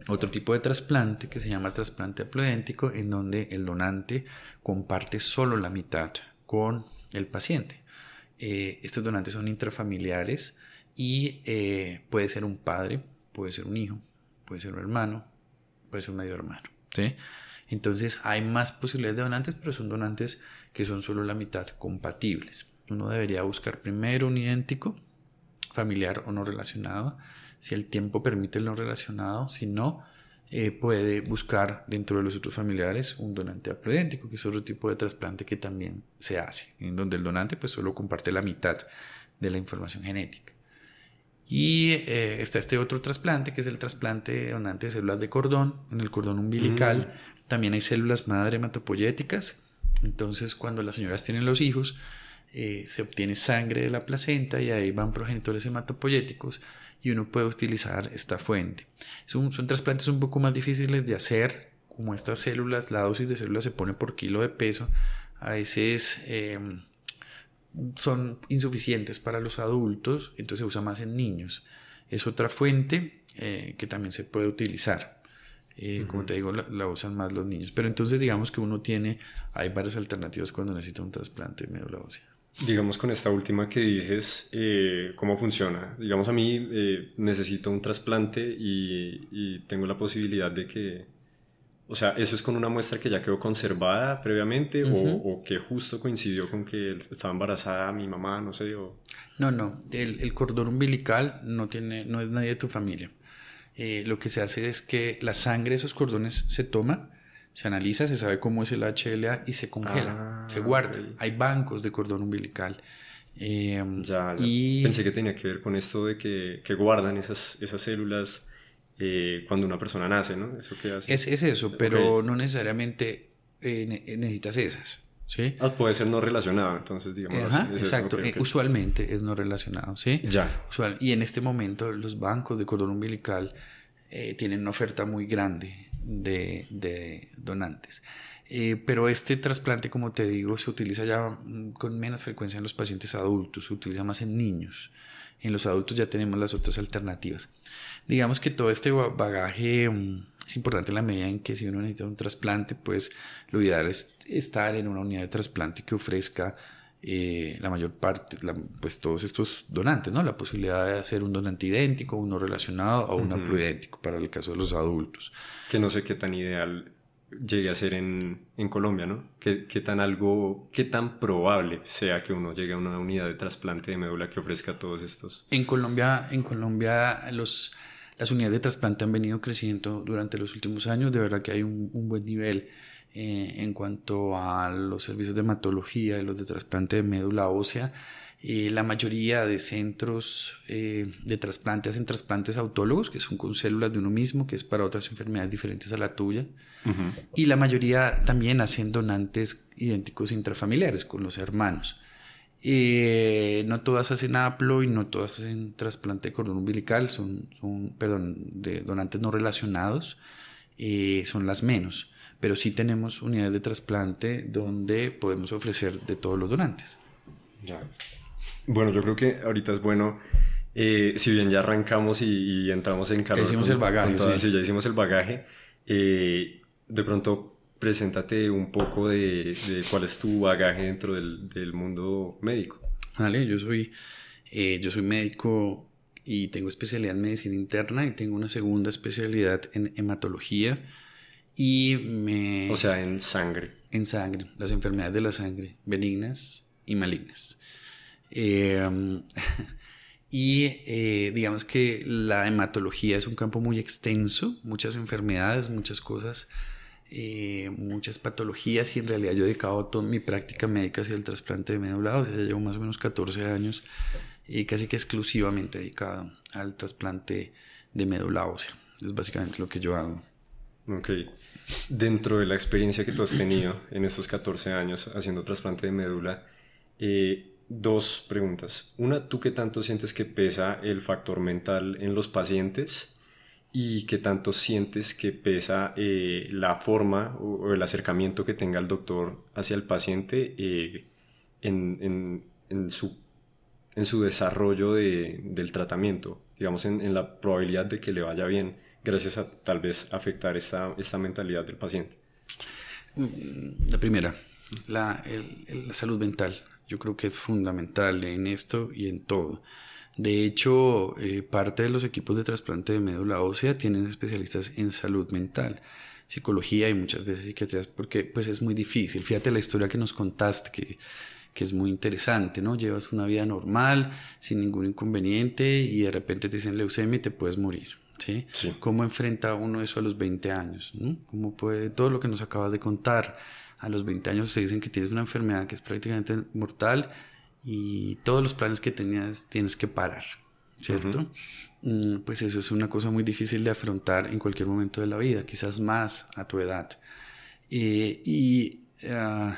otro tipo de trasplante que se llama trasplante haploidéntico, en donde el donante comparte solo la mitad con el paciente. Eh, estos donantes son intrafamiliares y eh, puede ser un padre, puede ser un hijo, puede ser un hermano, puede ser un medio hermano. Entonces hay más posibilidades de donantes, pero son donantes que son solo la mitad compatibles. Uno debería buscar primero un idéntico, familiar o no relacionado, si el tiempo permite el no relacionado, si no, eh, puede buscar dentro de los otros familiares un donante haploidéntico, que es otro tipo de trasplante que también se hace, en donde el donante pues solo comparte la mitad de la información genética. Y eh, está este otro trasplante, que es el trasplante donante de células de cordón. En el cordón umbilical mm. también hay células madre hematopoyéticas. Entonces, cuando las señoras tienen los hijos, eh, se obtiene sangre de la placenta y ahí van progenitores hematopoyéticos y uno puede utilizar esta fuente. Son, trasplantes un poco más difíciles de hacer, como estas células, la dosis de células se pone por kilo de peso, a veces em, son insuficientes para los adultos, entonces se usa más en niños. Es otra fuente eh, que también se puede utilizar. Eh, como te digo, la, la, usan más los niños. Pero entonces digamos que uno tiene, hay varias alternativas cuando necesita un trasplante de médula ósea digamos, con esta última que dices, eh, cómo funciona. Digamos, a mí eh, necesito un trasplante y, tengo la posibilidad de que, o sea, eso es con una muestra que ya quedó conservada previamente o, que justo coincidió con que estaba embarazada mi mamá, no sé. No, no, el, cordón umbilical no, tiene, no es nadie de tu familia. Eh, lo que se hace es que la sangre de esos cordones se toma se analiza, se sabe cómo es el HLA y se congela, ah, se guarda. Hay bancos de cordón umbilical. Em, ya, pensé que tenía que ver con esto de que, guardan esas, esas células eh, cuando una persona nace, ¿no? ¿Eso hace? Es, eso, pero no necesariamente eh, eh, necesitas esas. ¿Sí? Ah, puede ser no relacionado, entonces digamos. exacto, usualmente es no relacionado, ¿sí? Ya. Usual, y en este momento los bancos de cordón umbilical tienen una oferta muy grande de, donantes. Eh, pero este trasplante, como te digo, se utiliza ya mm, con menos frecuencia en los pacientes adultos, se utiliza más en niños. En los adultos ya tenemos las otras alternativas. Digamos que todo este bagaje mm, es importante en la medida en que si uno necesita un trasplante, pues lo ideal es estar en una unidad de trasplante que ofrezca eh, la mayor parte, pues todos estos donantes, ¿no? La posibilidad de hacer un donante idéntico, uno relacionado o uno uh para el caso de los adultos. Que no sé qué tan ideal llegue a ser en, Colombia, ¿no? ¿Qué, tan algo, qué tan probable sea que uno llegue a una unidad de trasplante de médula que ofrezca todos estos? En Colombia, en Colombia los, las unidades de trasplante han venido creciendo durante los últimos años, de verdad que hay un buen nivel eh, en cuanto a los servicios de hematología y los de trasplante de médula ósea. Eh, la mayoría de centros eh, de trasplante hacen trasplantes autólogos, que son con células de uno mismo, que es para otras enfermedades diferentes a la tuya. Y la mayoría también hacen donantes idénticos intrafamiliares con los hermanos. no todas hacen aplo y no todas hacen trasplante de cordón umbilical, son, son perdón, de donantes no relacionados, son las menos pero sí tenemos unidades de trasplante donde podemos ofrecer de todos los donantes. Ya. Bueno, yo creo que ahorita es bueno, eh, si bien ya arrancamos y, entramos en calor. Ya hicimos el bagaje. sí. sí. ya hicimos el bagaje. Eh, de pronto, preséntate un poco de, cuál es tu bagaje dentro del, mundo médico. Vale, yo soy, eh, yo soy médico y tengo especialidad en medicina interna y tengo una segunda especialidad en hematología y me... O sea, en sangre. En sangre, las enfermedades de la sangre, benignas y malignas. Em, (laughs) y eh, digamos que la hematología es un campo muy extenso, muchas enfermedades, muchas cosas, eh, muchas patologías y en realidad yo he dedicado toda mi práctica médica hacia el trasplante de médula, ósea, llevo más o menos 14 años y eh, casi que exclusivamente dedicado al trasplante de médula ósea. Es básicamente lo que yo hago. Ok. Dentro de la experiencia que tú has tenido en estos 14 años haciendo trasplante de médula, eh, dos preguntas. Una, ¿tú qué tanto sientes que pesa el factor mental en los pacientes? ¿Y qué tanto sientes que pesa eh, la forma o, el acercamiento que tenga el doctor hacia el paciente eh, en, su, desarrollo del tratamiento? Digamos, en, la probabilidad de que le vaya bien gracias a tal vez afectar esta, mentalidad del paciente? Mm, la primera, la, salud mental. Yo creo que es fundamental en esto y en todo. De hecho, eh, parte de los equipos de trasplante de médula ósea tienen especialistas en salud mental, psicología y muchas veces psiquiatría, porque pues es muy difícil. Fíjate la historia que nos contaste, que, es muy interesante, ¿no? Llevas una vida normal, sin ningún inconveniente y de repente te dicen leucemia y te puedes morir. ¿Cómo enfrenta uno eso a los 20 años? ¿Cómo puede todo lo que nos acabas de contar? A los 20 años se dicen que tienes una enfermedad que es prácticamente mortal y todos los planes que tenías tienes que parar, ¿cierto? Mm, pues eso es una cosa muy difícil de afrontar en cualquier momento de la vida, quizás más a tu edad. Eh, y ah,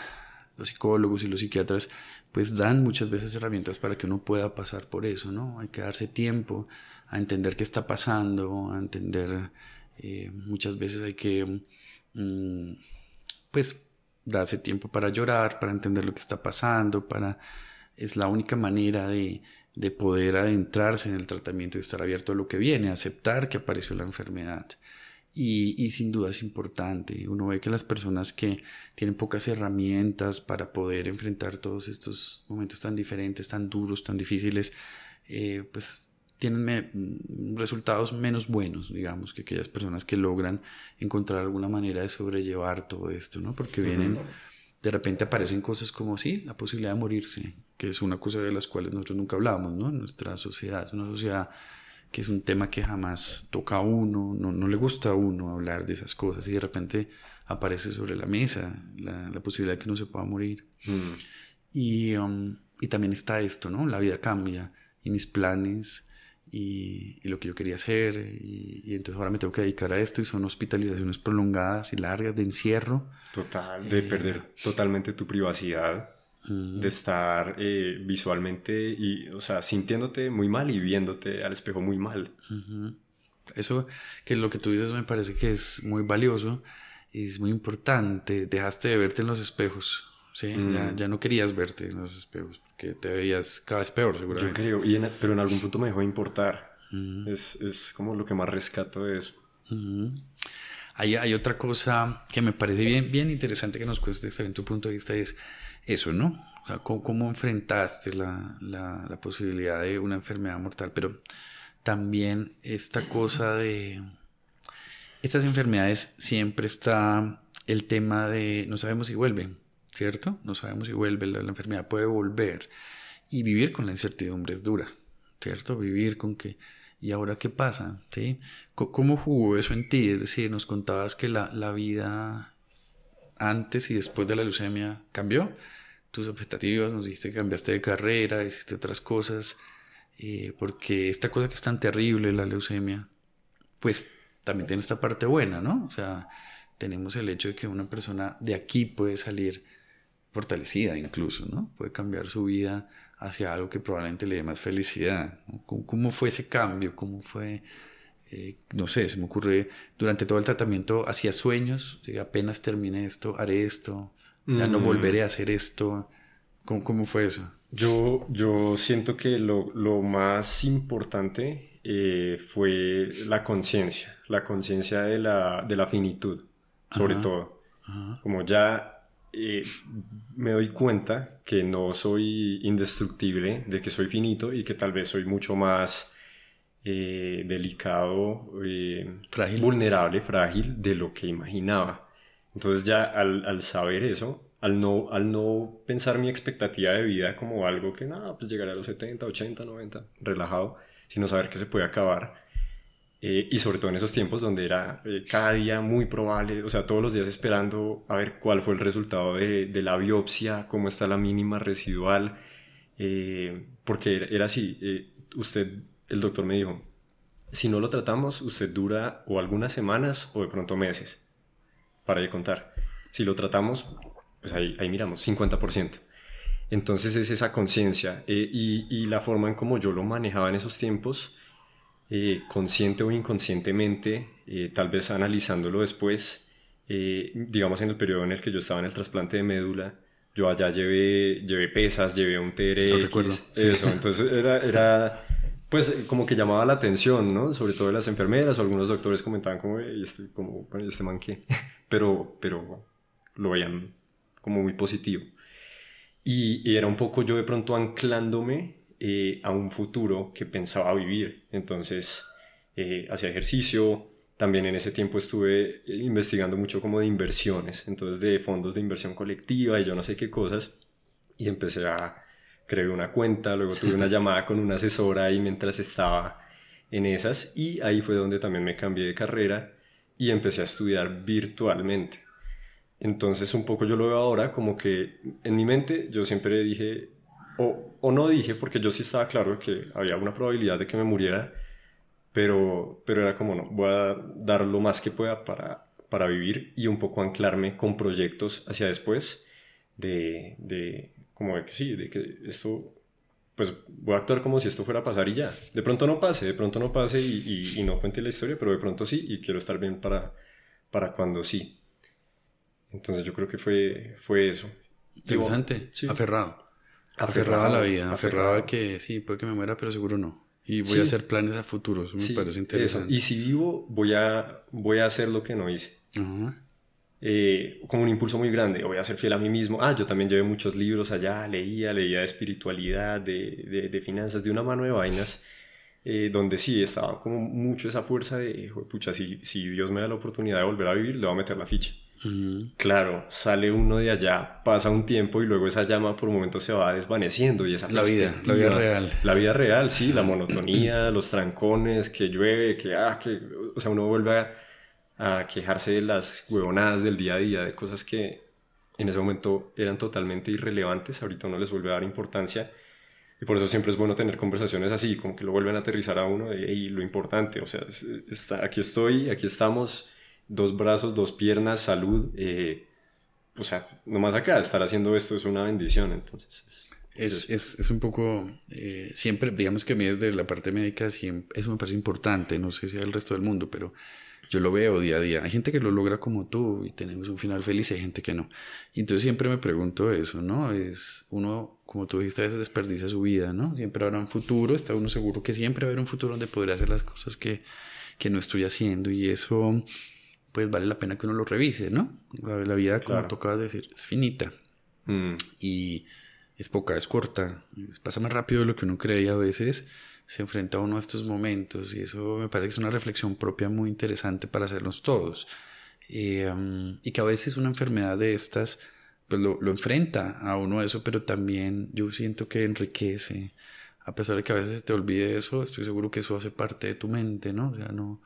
los psicólogos y los psiquiatras pues dan muchas veces herramientas para que uno pueda pasar por eso, ¿no? Hay que darse tiempo, a entender qué está pasando, a entender, eh, muchas veces hay que, mm, pues, darse tiempo para llorar, para entender lo que está pasando, para... Es la única manera de, poder adentrarse en el tratamiento y estar abierto a lo que viene, aceptar que apareció la enfermedad. Y, sin duda es importante. Uno ve que las personas que tienen pocas herramientas para poder enfrentar todos estos momentos tan diferentes, tan duros, tan difíciles, eh, pues tienen mm, resultados menos buenos, digamos, que aquellas personas que logran encontrar alguna manera de sobrellevar todo esto, ¿no? Porque vienen, de repente aparecen cosas como, sí, la posibilidad de morirse, que es una cosa de las cuales nosotros nunca hablábamos... ¿no? Nuestra sociedad es una sociedad que es un tema que jamás toca a uno, no, le gusta a uno hablar de esas cosas y de repente aparece sobre la mesa la, posibilidad de que uno se pueda morir. Y, um, y también está esto, ¿no? La vida cambia y mis planes y, lo que yo quería hacer y, entonces ahora me tengo que dedicar a esto y son hospitalizaciones prolongadas y largas de encierro. Total, de perder eh. totalmente tu privacidad, de estar eh, visualmente y, o sea, sintiéndote muy mal y viéndote al espejo muy mal. Eso que lo que tú dices me parece que es muy valioso y es muy importante. Dejaste de verte en los espejos, ¿sí? ya, mm. ya no querías verte en los espejos que te veías cada vez peor, seguramente. Yo creo, pero en algún punto me dejó importar. es, como lo que más rescato de eso. hay, otra cosa que me parece bien, bien interesante que nos cueste estar en tu punto de vista, es eso, ¿no? O ¿cómo, enfrentaste la, la, posibilidad de una enfermedad mortal, pero también esta cosa de estas enfermedades siempre está el tema de no sabemos si vuelven. ¿cierto? No sabemos si vuelve, la, enfermedad puede volver. Y vivir con la incertidumbre es dura, ¿cierto? Vivir con que, ¿y ahora qué pasa? ¿Sí? ¿Cómo jugó eso en ti? Es decir, nos contabas que la, la vida antes y después de la leucemia cambió. Tus expectativas, nos dijiste que cambiaste de carrera, hiciste otras cosas, eh, porque esta cosa que es tan terrible, la leucemia, pues también tiene esta parte buena, ¿no? O sea, tenemos el hecho de que una persona de aquí puede salir fortalecida incluso, ¿no? Puede cambiar su vida hacia algo que probablemente le dé más felicidad. ¿Cómo, fue ese cambio? ¿Cómo fue, eh, no sé, se me ocurre, durante todo el tratamiento hacía sueños, apenas termine esto, haré esto, ya no mm. volveré a hacer esto. ¿Cómo, cómo fue eso? Yo, yo siento que lo, lo más importante eh, fue la conciencia, la conciencia de la, de la finitud, sobre todo. Como ya y eh, me doy cuenta que no soy indestructible, de que soy finito y que tal vez soy mucho más eh, delicado, eh, vulnerable, frágil de lo que imaginaba. Entonces ya al, saber eso, al no, al no pensar mi expectativa de vida como algo que nada, pues llegaré a los 70, 80, 90, relajado, sino saber que se puede acabar, eh, y sobre todo en esos tiempos donde era eh, cada día muy probable, o sea, todos los días esperando a ver cuál fue el resultado de, la biopsia, cómo está la mínima residual, eh, porque era, así, usted, el doctor me dijo, si no lo tratamos, usted dura o algunas semanas o de pronto meses, para de contar. Si lo tratamos, pues ahí, miramos, 50%. Entonces es esa conciencia y, y la forma en cómo yo lo manejaba en esos tiempos eh, consciente o inconscientemente, eh, tal vez analizándolo después, eh, digamos en el periodo en el que yo estaba en el trasplante de médula, yo allá llevé, llevé pesas, llevé un TRX, no recuerdo. eso, entonces era, pues como que llamaba la atención, ¿no? Sobre todo de las enfermeras o algunos doctores comentaban como, este, como, este man pero, pero lo veían como muy positivo. y era un poco yo de pronto anclándome eh, a un futuro que pensaba vivir. Entonces, eh, hacía ejercicio, también en ese tiempo estuve eh, investigando mucho como de inversiones, entonces de fondos de inversión colectiva y yo no sé qué cosas, y empecé a crear una cuenta, luego tuve una (laughs) llamada con una asesora y mientras estaba en esas, y ahí fue donde también me cambié de carrera y empecé a estudiar virtualmente. Entonces un poco yo lo veo ahora como que en mi mente yo siempre dije, o, no dije, porque yo sí estaba claro que había una probabilidad de que me muriera, pero, pero era como, no, voy a dar lo más que pueda para, vivir y un poco anclarme con proyectos hacia después de, de como de que sí, de que esto, pues voy a actuar como si esto fuera a pasar y ya. De pronto no pase, de pronto no pase y, no cuente la historia, pero de pronto sí y quiero estar bien para, para cuando sí. Entonces yo creo que fue, fue eso. Interesante, aferrado. Aferrado, a la vida, aferrado, a que sí, puede que me muera, pero seguro no. Y voy a hacer planes a futuro, eso me parece interesante. Y si vivo, voy a, voy a hacer lo que no hice. Eh, como un impulso muy grande, voy a ser fiel a mí mismo. Ah, yo también llevé muchos libros allá, leía, leía de espiritualidad, de, de, de finanzas, de una mano de vainas. Eh, donde sí estaba como mucho esa fuerza de, pucha, si, si Dios me da la oportunidad de volver a vivir, le voy a meter la ficha. Claro, sale uno de allá, pasa un tiempo y luego esa llama por un momento se va desvaneciendo y esa la vida, la vida real, la vida real, sí, la monotonía, (clears throat) los trancones, que llueve, que ah, que, o sea, uno vuelve a, quejarse de las huevonadas del día a día, de cosas que en ese momento eran totalmente irrelevantes, ahorita no les vuelve a dar importancia y por eso siempre es bueno tener conversaciones así, como que lo vuelven a aterrizar a uno y lo importante, o sea, está, aquí estoy, aquí estamos, dos brazos, dos piernas, salud. Eh, o sea, nomás acá, estar haciendo esto es una bendición, entonces. Es, es, un poco, eh, siempre, digamos que a mí desde la parte médica, siempre, eso me parece importante, no sé si al resto del mundo, pero yo lo veo día a día. Hay gente que lo logra como tú y tenemos un final feliz, hay gente que no. Y entonces siempre me pregunto eso, ¿no? Es uno, como tú dijiste, a veces desperdicia su vida, ¿no? Siempre habrá un futuro, está uno seguro que siempre habrá un futuro donde podrá hacer las cosas que, que no estoy haciendo y eso pues vale la pena que uno lo revise, ¿no? La, vida, como tocaba decir, es finita. Mm. Y es poca, es corta, pasa más rápido de lo que uno cree y a veces se enfrenta uno a estos momentos y eso me parece que es una reflexión propia muy interesante para hacernos todos. Eh, y que a veces una enfermedad de estas pues lo, lo, enfrenta a uno a eso, pero también yo siento que enriquece. A pesar de que a veces te olvide eso, estoy seguro que eso hace parte de tu mente, ¿no? O sea, no,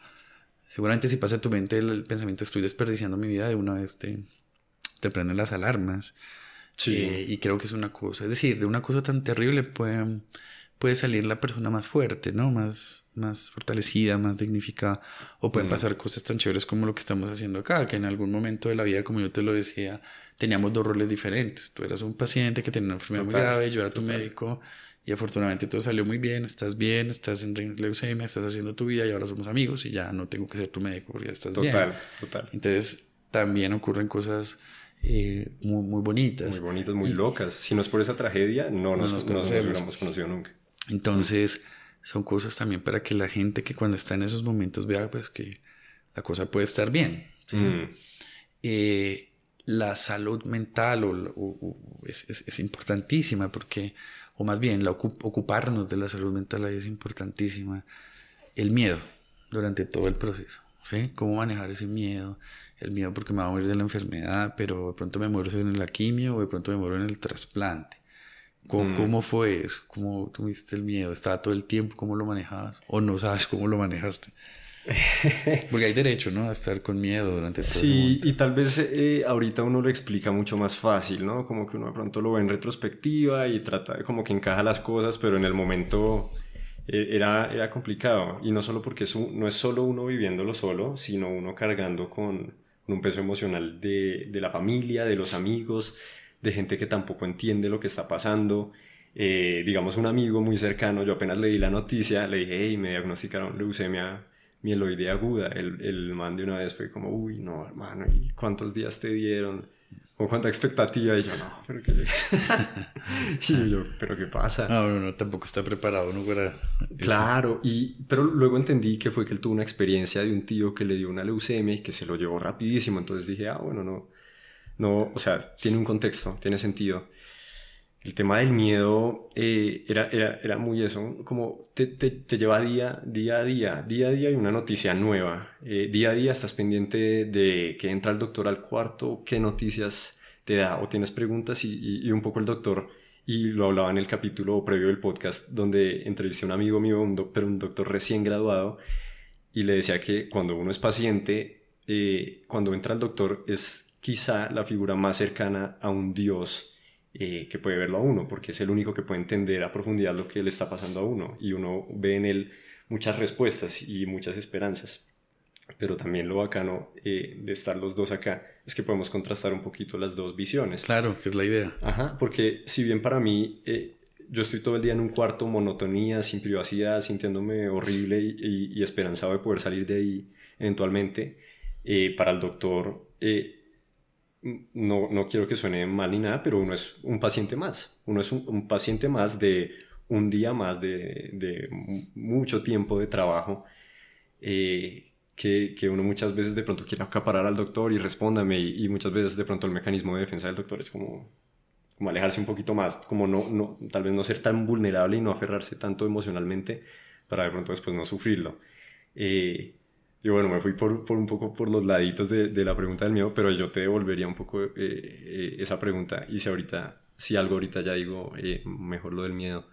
Seguramente si pasa en tu mente el, pensamiento estoy desperdiciando mi vida, de una vez te, te prenden las alarmas. Sí. Eh, y creo que es una cosa, es decir, de una cosa tan terrible puede, puede salir la persona más fuerte, ¿no? Más, más fortalecida, más dignificada. O pueden pasar cosas tan chéveres como lo que estamos haciendo acá, que en algún momento de la vida, como yo te lo decía, teníamos dos roles diferentes. Tú eras un paciente que tenía una enfermedad muy grave, yo era tu médico y afortunadamente todo salió muy bien, estás bien, estás en leucemia, estás haciendo tu vida y ahora somos amigos y ya no tengo que ser tu médico porque ya estás total, bien. Total, total. Entonces también ocurren cosas eh, muy, muy, bonitas. Muy bonitas, muy locas. Si no es por esa tragedia, no, nos, conocemos. no nos conocido nunca. Entonces son cosas también para que la gente que cuando está en esos momentos vea pues que la cosa puede estar bien. Mm. Eh, la salud mental es importantísima porque o más bien ocuparnos de la salud mental ahí es importantísima. El miedo durante todo el proceso, ¿sí? Cómo manejar ese miedo, el miedo porque me va a morir de la enfermedad, pero de pronto me muero en la quimio o de pronto me muero en el trasplante. ¿Cómo, mm. ¿Cómo, fue eso? ¿Cómo tuviste el miedo? ¿Estaba todo el tiempo? ¿Cómo lo manejabas? ¿O no sabes cómo lo manejaste? (laughs) Porque hay derecho, ¿no? A estar con miedo durante todo Sí, y tal vez eh, ahorita uno lo explica mucho más fácil, ¿no? Como que uno de pronto lo ve en retrospectiva y trata, como que encaja las cosas, pero en el momento eh, era, era complicado. Y no solo porque es no es solo uno viviéndolo solo, sino uno cargando con un peso emocional de, de la familia, de los amigos, de gente que tampoco entiende lo que está pasando. Eh, digamos, un amigo muy cercano, yo apenas le di la noticia, le dije, hey, me diagnosticaron leucemia mieloide aguda. El, el man de una vez fue como, uy, no, hermano, ¿y cuántos días te dieron? ¿o cuánta expectativa? Y yo, no, pero qué... (laughs) y yo, pero qué pasa. No, no, tampoco está preparado no Claro, y, pero luego entendí que fue que él tuvo una experiencia de un tío que le dio una leucemia y que se lo llevó rapidísimo. Entonces dije, ah, bueno, no, no, o sea, tiene un contexto, tiene sentido el tema del miedo eh, era, era, muy eso, como te, te, te, lleva día, día a día, día a día hay una noticia nueva, eh, día a día estás pendiente de que entra el doctor al cuarto, qué noticias te da o tienes preguntas y, un poco el doctor, y lo hablaba en el capítulo previo del podcast donde entrevisté a un amigo mío, un doctor pero un doctor recién graduado, y le decía que cuando uno es paciente, eh, cuando entra el doctor es quizá la figura más cercana a un dios eh, que puede verlo a uno, porque es el único que puede entender a profundidad lo que le está pasando a uno y uno ve en él muchas respuestas y muchas esperanzas. Pero también lo bacano eh, de estar los dos acá es que podemos contrastar un poquito las dos visiones. Claro, que es la idea. Ajá, porque si bien para mí eh, yo estoy todo el día en un cuarto, monotonía, sin privacidad, sintiéndome horrible y, esperanzado de poder salir de ahí eventualmente, para el doctor no, no quiero que suene mal ni nada, pero uno es un paciente más. Uno es un, paciente más de un día más de, mucho tiempo de trabajo eh, que, que, uno muchas veces de pronto quiere acaparar al doctor y respóndame y, muchas veces de pronto el mecanismo de defensa del doctor es como, como alejarse un poquito más, como no, no, tal vez no ser tan vulnerable y no aferrarse tanto emocionalmente para de pronto después no sufrirlo. Eh, y bueno, me fui por, por un poco por los laditos de, de, la pregunta del miedo, pero yo te devolvería un poco eh, eh, esa pregunta. Y si ahorita, si algo ahorita ya digo, eh, mejor lo del miedo.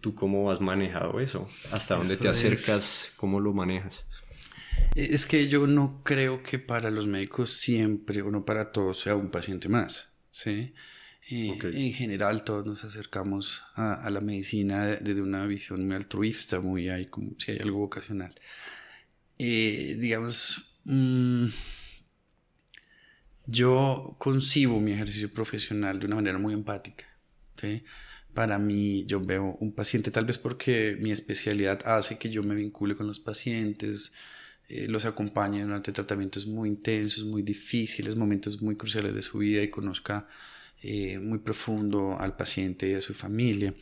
¿Tú cómo has manejado eso? ¿Hasta dónde te acercas? ¿Cómo lo manejas? E, es que yo no creo que para los médicos siempre, o no para todos, sea un paciente más. ¿sí? En general, todos nos acercamos a, a la medicina desde una visión muy altruista, muy ahí, como si hay algo vocacional. Eh, digamos, mm, yo concibo mi ejercicio profesional de una manera muy empática. Para mí, yo veo un paciente, tal vez porque mi especialidad hace que yo me vincule con los pacientes, eh, los acompañe durante tratamientos muy intensos, muy difíciles, momentos muy cruciales de su vida y conozca eh, muy profundo al paciente y a su familia.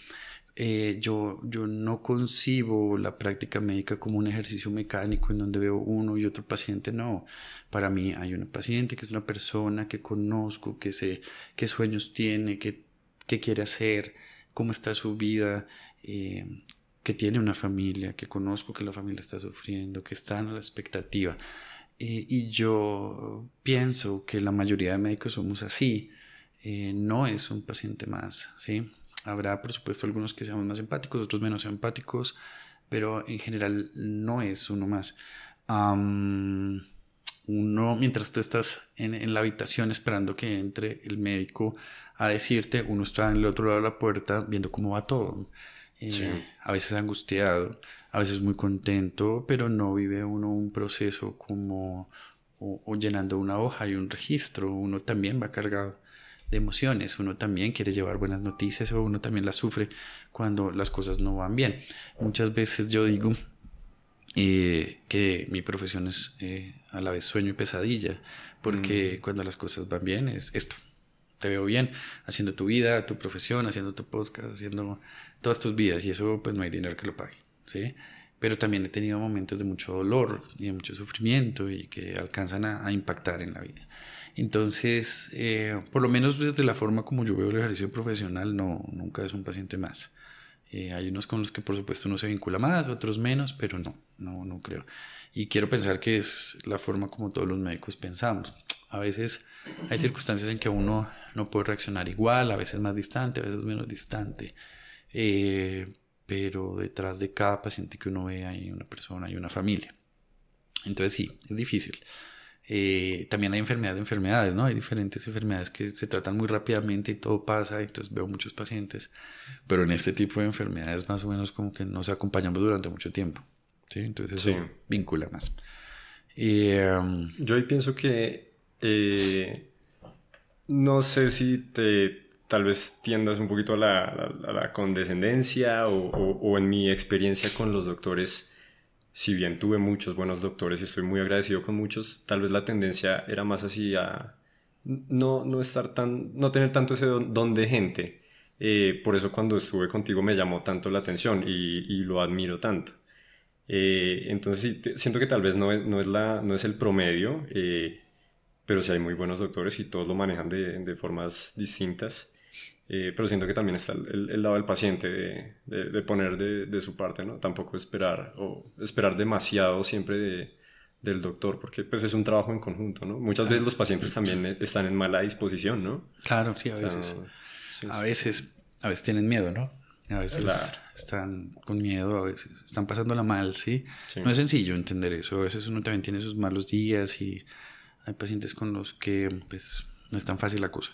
Eh, yo, yo no concibo la práctica médica como un ejercicio mecánico en donde veo uno y otro paciente, no. Para mí hay una paciente que es una persona que conozco, que sé qué sueños tiene, qué, qué quiere hacer, cómo está su vida, eh, que tiene una familia, que conozco que la familia está sufriendo, que están a la expectativa. Eh, y yo pienso que la mayoría de médicos somos así. no es un paciente más, ¿sí? Habrá, por supuesto, algunos que seamos más empáticos, otros menos empáticos, pero en general no es uno más. uno, mientras tú estás en, la habitación esperando que entre el médico a decirte, uno está en el otro lado de la puerta viendo cómo va todo. Eh, a veces angustiado, a veces muy contento, pero no vive uno un proceso como o llenando una hoja y un registro, uno también va cargado de emociones. Uno también quiere llevar buenas noticias o uno también las sufre cuando las cosas no van bien. Muchas veces yo digo eh, que mi profesión es eh, a la vez sueño y pesadilla, porque mm. cuando las cosas van bien es esto. Te veo bien haciendo tu vida, tu profesión, haciendo tu podcast, haciendo todas tus vidas y eso pues no hay dinero que lo pague, ¿sí? pero también he tenido momentos de mucho dolor y de mucho sufrimiento y que alcanzan a impactar en la vida. Entonces, eh, por lo menos desde la forma como yo veo el ejercicio profesional, no, nunca es un paciente más. Eh, hay unos con los que por supuesto uno se vincula más, otros menos, pero no, no, no creo. Y quiero pensar que es la forma como todos los médicos pensamos. A veces hay circunstancias en que uno no puede reaccionar igual, a veces más distante, a veces menos distante. Eh, pero detrás de cada paciente que uno ve hay una persona, hay una familia. Entonces sí, es difícil. Eh, también hay enfermedades de enfermedades, ¿no? Hay diferentes enfermedades que se tratan muy rápidamente y todo pasa, entonces veo muchos pacientes, pero en este tipo de enfermedades más o menos como que nos acompañamos durante mucho tiempo, ¿sí? Entonces eso vincula más. Em, Yo ahí pienso que eh, no sé si te tal vez tiendas un poquito a la, condescendencia o en mi experiencia con los doctores si bien tuve muchos buenos doctores y estoy muy agradecido con muchos, tal vez la tendencia era más así a no, estar tan, no tener tanto ese don, de gente. Eh, por eso cuando estuve contigo me llamó tanto la atención y, lo admiro tanto. Eh, entonces siento que tal vez no es, la, no es el promedio, eh, pero si hay muy buenos doctores y todos lo manejan de, de formas distintas. Eh, pero siento que también está el, lado del paciente de, poner de, su parte, ¿no? Tampoco esperar o esperar demasiado siempre del doctor, porque pues es un trabajo en conjunto, ¿no? Muchas veces los pacientes también eh, están en mala disposición, ¿no? Claro, ah, sí, a veces. a veces, tienen miedo, ¿no? A veces están con miedo, a veces están pasándola mal, ¿sí? ¿sí? No es sencillo entender eso. A veces uno también tiene sus malos días y hay pacientes con los que pues no es tan fácil la cosa.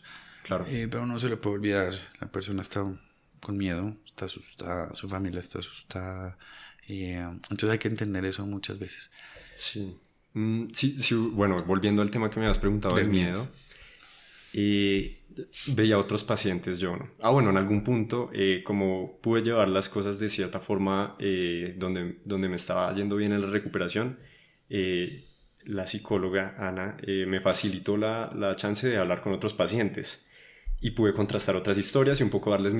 Eh, pero no se le puede olvidar, la persona está con miedo, está asustada, su familia está asustada. Eh, entonces hay que entender eso muchas veces. Sí. Mm, sí, bueno, volviendo al tema que me has preguntado del, miedo. veía otros pacientes yo, ¿no? Ah, bueno, en algún punto, eh, como pude llevar las cosas de cierta forma donde, donde me estaba yendo bien en la recuperación, la psicóloga Ana me facilitó la, la chance de hablar con otros pacientes y pude contrastar otras historias y un poco darles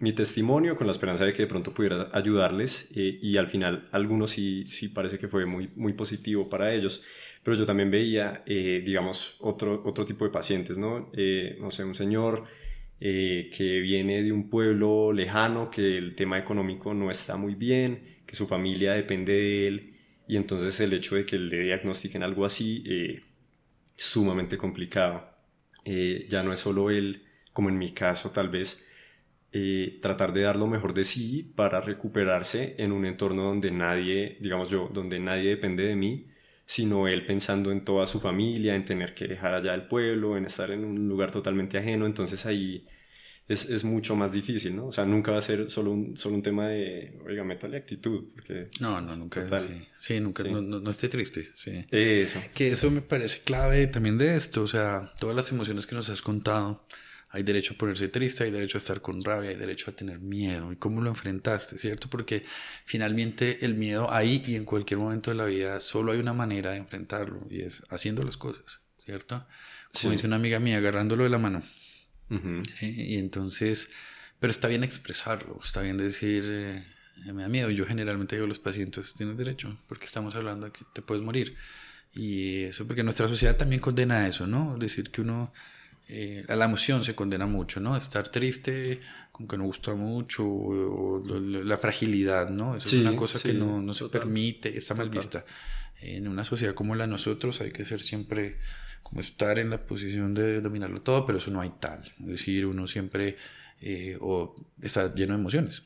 mi, testimonio con la esperanza de que de pronto pudiera ayudarles eh, y al final algunos sí, sí parece que fue muy, muy positivo para ellos, pero yo también veía, eh, digamos, otro, otro tipo de pacientes, ¿no? Eh, no sé, un señor que viene de un pueblo lejano, que el tema económico no está muy bien, que su familia depende de él y entonces el hecho de que le diagnostiquen algo así, sumamente complicado. ya no es solo él como en mi caso tal vez, eh, tratar de dar lo mejor de sí para recuperarse en un entorno donde nadie, digamos yo, donde nadie depende de mí, sino él pensando en toda su familia, en tener que dejar allá el pueblo, en estar en un lugar totalmente ajeno, entonces ahí es, es mucho más difícil, ¿no? O sea, nunca va a ser solo un, solo un tema de, oiga, métale actitud, porque... No, no, nunca es así. Sí, nunca, No, no, no, esté triste, sí. Eso. Que eso me parece clave también de esto, o sea, todas las emociones que nos has contado, hay derecho a ponerse triste, hay derecho a estar con rabia, hay derecho a tener miedo. ¿Y cómo lo enfrentaste, cierto? Porque finalmente el miedo ahí y en cualquier momento de la vida solo hay una manera de enfrentarlo y es haciendo las cosas, ¿cierto? Como dice una amiga mía, agarrándolo de la mano. Y entonces, pero está bien expresarlo, está bien decir, eh, me da miedo. Yo generalmente digo a los pacientes, tienes derecho, porque estamos hablando de que te puedes morir. Y eso porque nuestra sociedad también condena eso, ¿no? Decir que uno a eh, la emoción se condena mucho, ¿no? Estar triste, como que no gusta mucho, o, la fragilidad, ¿no? es una cosa que no, se permite, está mal vista. En una sociedad como la de nosotros hay que ser siempre, como estar en la posición de dominarlo todo, pero eso no hay tal. Es decir, uno siempre eh, está lleno de emociones.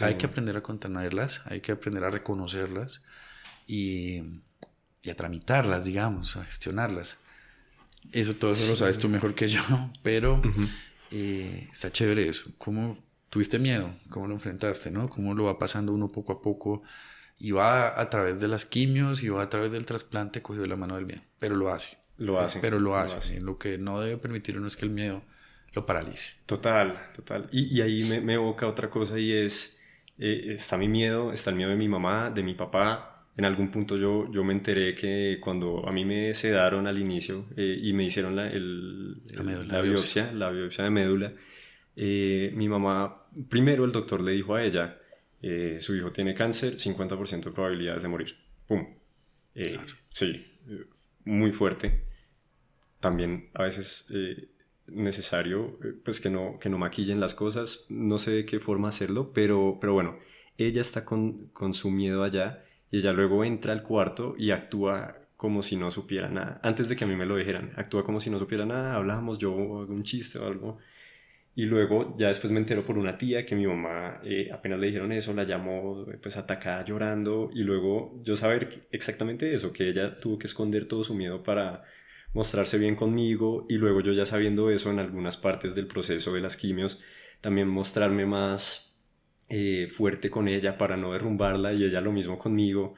Hay que aprender a contenerlas, hay que aprender a reconocerlas y a tramitarlas, digamos, a gestionarlas. Eso todo eso lo sabes tú mejor que yo, (laughs) pero eh, está chévere eso. ¿Cómo tuviste miedo? ¿Cómo lo enfrentaste? ¿no? ¿Cómo lo va pasando uno poco a poco? Y va a través de las quimios y va a través del trasplante cogido de la mano del bien, pero lo hace. Lo hace. Pero lo hace. Lo, lo que no debe permitir uno es que el miedo lo paralice. Total, total. Y, y ahí me, me, evoca otra cosa y es, eh, está mi miedo, está el miedo de mi mamá, de mi papá, en algún punto yo, yo me enteré que cuando a mí me sedaron al inicio eh, y me hicieron la, el, la, biopsia, la biopsia de médula, eh, mi mamá, primero el doctor le dijo a ella, eh, su hijo tiene cáncer, 50% de probabilidades de morir. ¡Pum! Sí, muy fuerte. También a veces necesario pues que no, que no maquillen las cosas, no sé de qué forma hacerlo, pero, pero bueno, ella está con, con su miedo allá y ella luego entra al cuarto y actúa como si no supiera nada, antes de que a mí me lo dijeran, actúa como si no supiera nada, hablamos, yo hago un chiste o algo, y luego ya después me entero por una tía que mi mamá eh, apenas le dijeron eso, la llamó pues atacada llorando y luego yo saber exactamente eso, que ella tuvo que esconder todo su miedo para mostrarse bien conmigo y luego yo ya sabiendo eso en algunas partes del proceso de las quimios, también mostrarme más eh, fuerte con ella para no derrumbarla y ella lo mismo conmigo.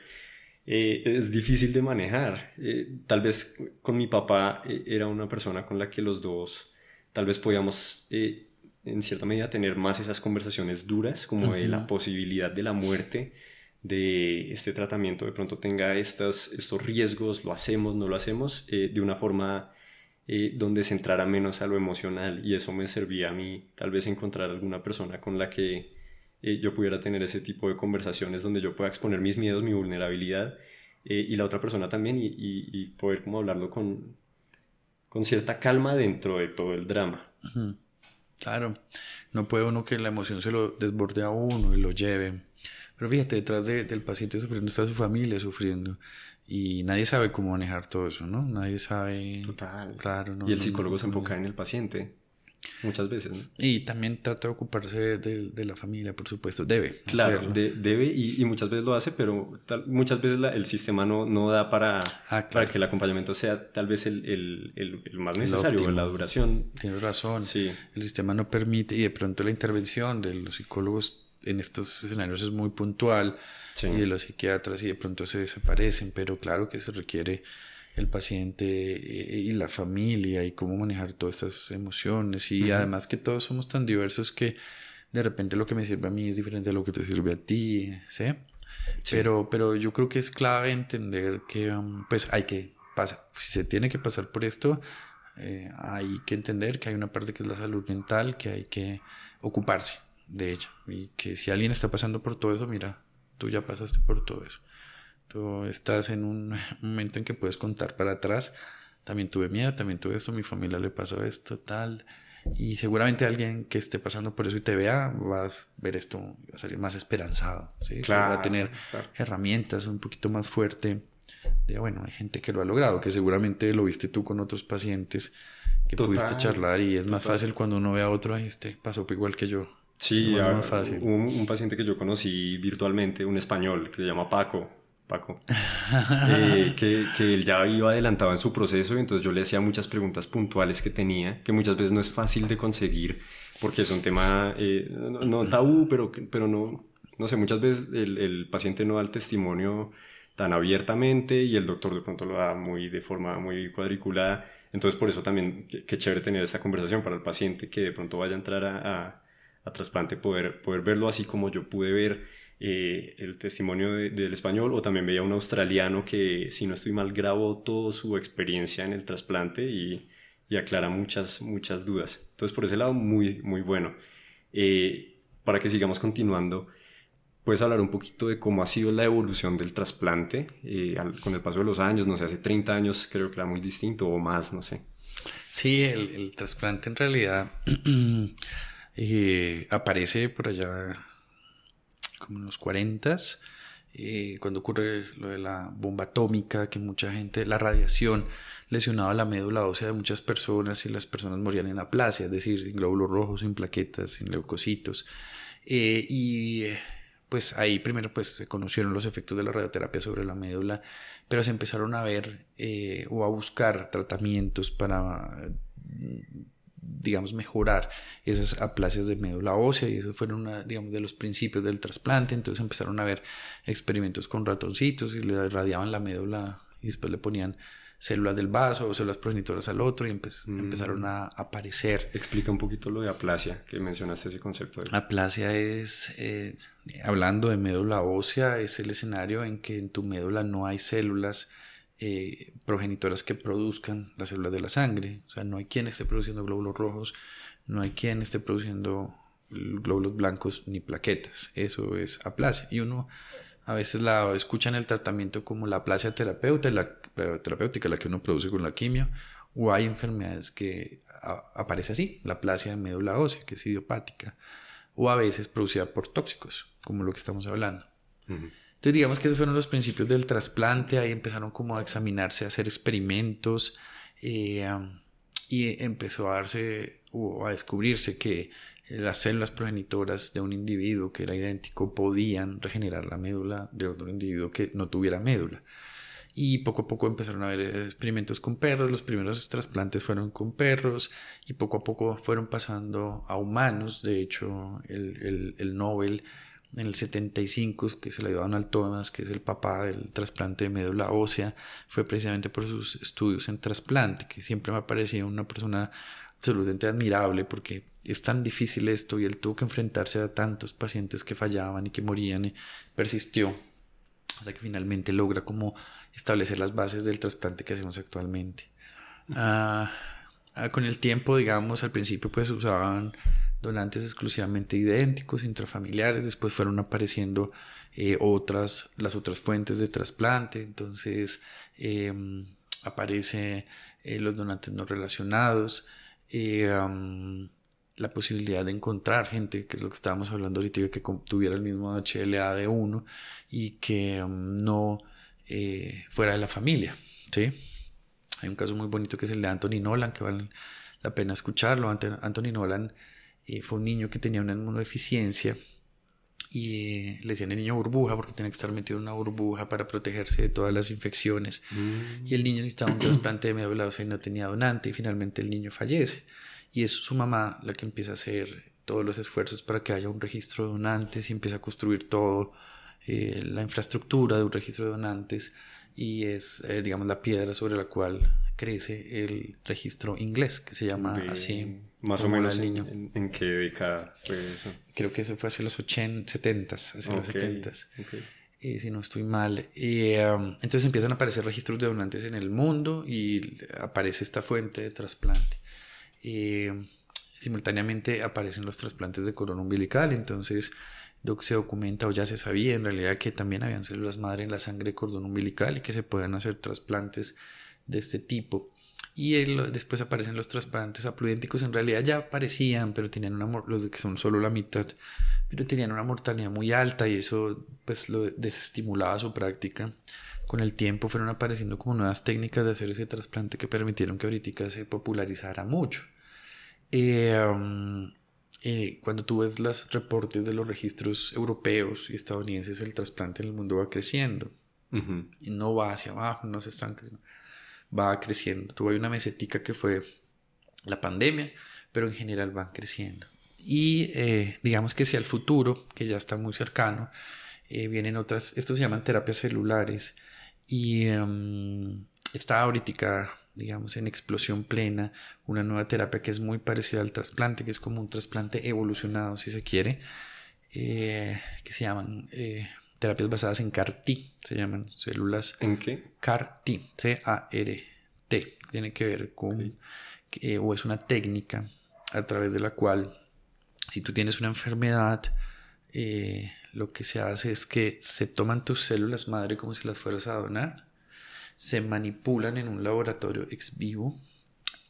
Eh, es difícil de manejar. Eh, tal vez con mi papá era una persona con la que los dos tal vez podíamos en cierta medida tener más esas conversaciones duras como de la posibilidad de la muerte de este tratamiento de pronto tenga estas, estos riesgos, lo hacemos, no lo hacemos, de una forma donde se entrara menos a lo emocional y eso me servía a mí tal vez encontrar alguna persona con la que eh, yo pudiera tener ese tipo de conversaciones donde yo pueda exponer mis miedos, mi vulnerabilidad eh, y la otra persona también y, y, poder como hablarlo con, con, cierta calma dentro de todo el drama. Claro, no puede uno que la emoción se lo desborde a uno y lo lleve. Pero fíjate, detrás del paciente sufriendo está su familia sufriendo. Y nadie sabe cómo manejar todo eso, ¿no? Nadie sabe. Total. y el psicólogo se enfoca en el paciente. Muchas veces. Y también trata de ocuparse de, la familia, por supuesto. Debe. Claro, debe y, muchas veces lo hace, pero muchas veces el sistema no, no da para, ah, para que el acompañamiento sea tal vez el, el, el, más necesario, en la duración. Tienes razón. El sistema no permite y de pronto la intervención de los psicólogos en estos escenarios es muy puntual y de los psiquiatras y de pronto se desaparecen, pero claro que se requiere el paciente eh, y la familia y cómo manejar todas estas emociones y además que todos somos tan diversos que de repente lo que me sirve a mí es diferente a lo que te sirve a ti, ¿sí? Pero, pero yo creo que es clave entender que mm, pues hay que pasar, si se tiene que pasar por esto, eh, hay que entender que hay una parte que es la salud mental, que hay que ocuparse de ella y que si alguien está pasando por todo eso, mira, tú ya pasaste por todo eso estás en un (laughs) momento en que puedes contar para atrás, también tuve miedo, también tuve esto, mi familia le pasó esto, tal. Y seguramente alguien que esté pasando por eso y te vea va a ver esto, va a salir más esperanzado, ¿sí? Claro, va a tener herramientas un poquito más fuerte. De, ah, bueno, hay gente que lo ha logrado, que seguramente lo viste tú con otros pacientes que pudiste charlar y es más fácil cuando uno ve a otro, Ay, este pasó igual que yo. Sí, más fácil. un paciente que yo conocí virtualmente, un español que se llama Paco, Paco, eh, que, él ya iba adelantado en su proceso y entonces yo le hacía muchas preguntas puntuales que tenía, que muchas veces no es fácil de conseguir porque es un tema, eh, no, tabú, pero, pero no, no sé, muchas veces el, paciente no da el testimonio tan abiertamente y el doctor de pronto lo da muy de forma muy cuadriculada. Entonces, por eso también, qué, chévere tener esta conversación para el paciente que de pronto vaya a entrar a, a, a trasplante, poder, poder verlo así como yo pude ver eh, el testimonio del español, o también veía un australiano que, si no estoy mal, grabó toda su experiencia en el trasplante y, aclara muchas, muchas dudas. Entonces, por ese lado, muy, muy bueno. Eh, para que sigamos continuando, puedes hablar un poquito de cómo ha sido la evolución del trasplante eh, con el paso de los años, no sé, hace 30 años creo que era muy distinto o más, no sé. Sí, el, trasplante en realidad (clears throat) aparece por allá como en los 40 eh, cuando ocurre lo de la bomba atómica, que mucha gente, la radiación lesionaba la médula ósea de muchas personas y las personas morían en aplasia, es decir, sin glóbulos rojos, sin plaquetas, sin leucocitos. Eh, y eh, pues ahí primero pues se conocieron los efectos de la radioterapia sobre la médula, pero se empezaron a ver o a buscar tratamientos para digamos, mejorar esas aplasias de médula ósea y eso fueron, digamos, de los principios del trasplante. Entonces empezaron a ver experimentos con ratoncitos y le irradiaban la médula y después le ponían células del vaso o células progenitoras al otro y mm. empezaron a aparecer. Explica un poquito lo de aplasia, que mencionaste ese concepto. De... Aplasia es, eh, hablando de médula ósea, es el escenario en que en tu médula no hay células eh, progenitoras que produzcan las células de la sangre. O sea, no hay quien esté produciendo glóbulos rojos, no hay quien esté produciendo glóbulos blancos ni plaquetas. Eso es aplasia. Y uno a veces la escucha en el tratamiento como la aplasia terapeuta, la terapéutica, la que uno produce con la quimio, o hay enfermedades que aparece así, la aplasia de médula ósea, que es idiopática, o a veces producida por tóxicos, como lo que estamos hablando. Entonces digamos que esos fueron los principios del trasplante, ahí empezaron como a examinarse, a hacer experimentos eh, y empezó a darse o a descubrirse que las células progenitoras de un individuo que era idéntico podían regenerar la médula de otro individuo que no tuviera médula. Y poco a poco empezaron a haber experimentos con perros, los primeros trasplantes fueron con perros y poco a poco fueron pasando a humanos. De hecho, el, el, el Nobel en el 75 que se la a al Thomas, que es el papá del trasplante de médula ósea, fue precisamente por sus estudios en trasplante, que siempre me ha parecido una persona absolutamente admirable porque es tan difícil esto y él tuvo que enfrentarse a tantos pacientes que fallaban y que morían y persistió hasta que finalmente logra como establecer las bases del trasplante que hacemos actualmente. Ah, ah, con el tiempo, digamos, al principio pues usaban donantes exclusivamente idénticos, intrafamiliares, después fueron apareciendo eh, otras, las otras fuentes de trasplante, entonces em, aparece aparecen eh, los donantes no relacionados, eh, la posibilidad de encontrar gente, que es lo que estábamos hablando ahorita, que tuviera el mismo HLA de uno y que em, no fuera de la familia, Hay un caso muy bonito que es el de Anthony Nolan, que vale la pena escucharlo. Anthony Nolan eh, fue un niño que tenía una inmunodeficiencia y eh, le decían el niño burbuja porque tenía que estar metido en una burbuja para protegerse de todas las infecciones. Mm. Y el niño necesitaba un (clears throat) trasplante de medio ósea y no tenía donante y finalmente el niño fallece. Y es su mamá la que empieza a hacer todos los esfuerzos para que haya un registro de donantes y empieza a construir todo, eh, la infraestructura de un registro de donantes y es, eh, digamos, la piedra sobre la cual crece el registro inglés, que se llama así. Más o menos En, en, qué Creo que eso fue hacia los 80, 70, hacia los 70. Y eh, si no estoy mal. Y, eh, um, entonces empiezan a aparecer registros de donantes en el mundo y aparece esta fuente de trasplante. simultáneamente aparecen los trasplantes de corona umbilical, entonces se documenta o ya se sabía en realidad que también habían células madre en la sangre cordón umbilical y que se pueden hacer trasplantes de este tipo. Y después aparecen los trasplantes apludénticos, en realidad ya aparecían, pero tenían una, los que son solo la mitad, pero tenían una mortalidad muy alta y eso pues lo desestimulaba su práctica. Con el tiempo fueron apareciendo como nuevas técnicas de hacer ese trasplante que permitieron que ahorita se popularizara mucho. Eh, eh, cuando tú ves los reportes de los registros europeos y estadounidenses, el trasplante en el mundo va creciendo. y no va hacia abajo, no se estanca, va creciendo. Tuve una mesetica que fue la pandemia, pero en general van creciendo. Y eh, digamos que si el futuro, que ya está muy cercano, eh, vienen otras, estos se llaman terapias celulares. Y em, está ahorita digamos, en explosión plena, una nueva terapia que es muy parecida al trasplante, que es como un trasplante evolucionado, si se quiere, eh, que se llaman eh, terapias basadas en CAR-T, se llaman células. ¿En qué? CAR-T, C-A-R-T, tiene que ver con, eh, o es una técnica a través de la cual, si tú tienes una enfermedad, lo que se hace es que se toman tus células madre como si las fueras a donar se manipulan en un laboratorio ex vivo,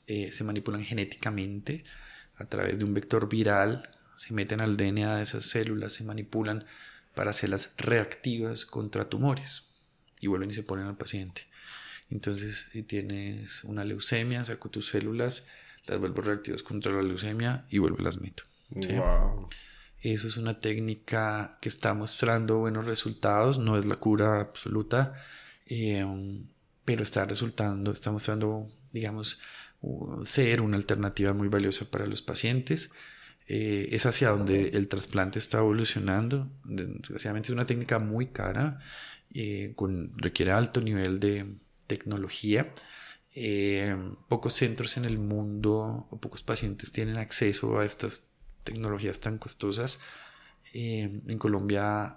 eh, se manipulan genéticamente a través de un vector viral, se meten al DNA de esas células, se manipulan para hacerlas reactivas contra tumores y vuelven y se ponen al paciente. Entonces, si tienes una leucemia, saco tus células, las vuelvo reactivas contra la leucemia y vuelvo y las meto. Eso es una técnica que está mostrando buenos resultados, no es la cura absoluta, eh, pero está resultando, está mostrando, digamos, ser una alternativa muy valiosa para los pacientes. Eh, es hacia donde el trasplante está evolucionando. Desgraciadamente es una técnica muy cara, eh, requiere alto nivel de tecnología. Eh, pocos centros en el mundo o pocos pacientes tienen acceso a estas tecnologías tan costosas. en Colombia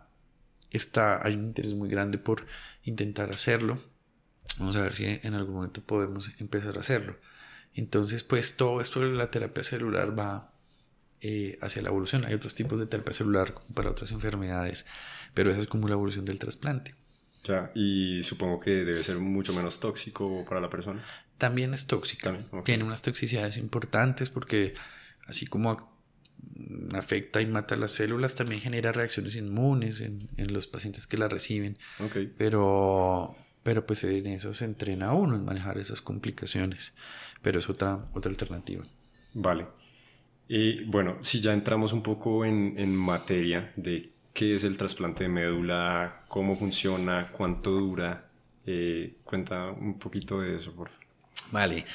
está, hay un interés muy grande por intentar hacerlo Vamos a ver si en algún momento podemos empezar a hacerlo. Entonces, pues todo esto de la terapia celular va eh, hacia la evolución. Hay otros tipos de terapia celular para otras enfermedades, pero esa es como la evolución del trasplante. Ya, y supongo que debe ser mucho menos tóxico para la persona. También es tóxica. Tiene unas toxicidades importantes porque así como mm, afecta y mata las células, también genera reacciones inmunes en, los pacientes que la reciben. Okay. Pero pero pues en eso se entrena uno, en manejar esas complicaciones. Pero es otra, otra alternativa. Vale. Y bueno, si ya entramos un poco en, materia de qué es el trasplante de médula, cómo funciona, cuánto dura, eh, cuenta un poquito de eso, por favor. Vale.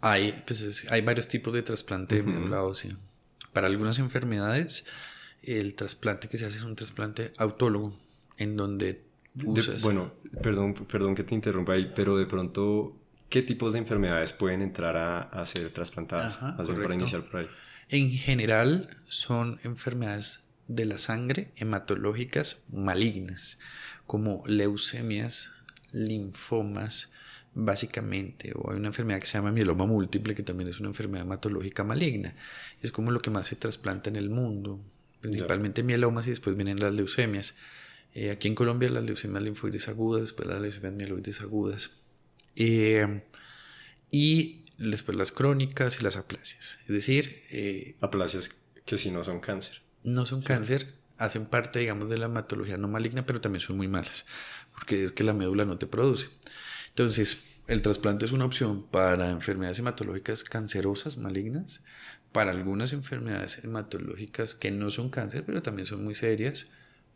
Hay, pues, hay varios tipos de trasplante de médula ósea. Para algunas enfermedades, el trasplante que se hace es un trasplante autólogo, en donde bueno, perdón, perdón que te interrumpa ahí, pero de pronto, ¿qué tipos de enfermedades pueden entrar a, ser trasplantadas? para iniciar En general, son enfermedades de la sangre hematológicas malignas, como leucemias, linfomas, básicamente, o hay una enfermedad que se llama mieloma múltiple, que también es una enfermedad hematológica maligna. Es como lo que más se trasplanta en el mundo, principalmente mielomas y después vienen las leucemias. Eh, aquí en Colombia las leucemias linfoides agudas, después las leucemias mieloides agudas. Eh, y después las crónicas y las aplasias. Es decir... Eh, aplasias que si no son cáncer. No son cáncer, hacen parte, digamos, de la hematología no maligna, pero también son muy malas, porque es que la médula no te produce. Entonces, el trasplante es una opción para enfermedades hematológicas cancerosas malignas, para algunas enfermedades hematológicas que no son cáncer, pero también son muy serias,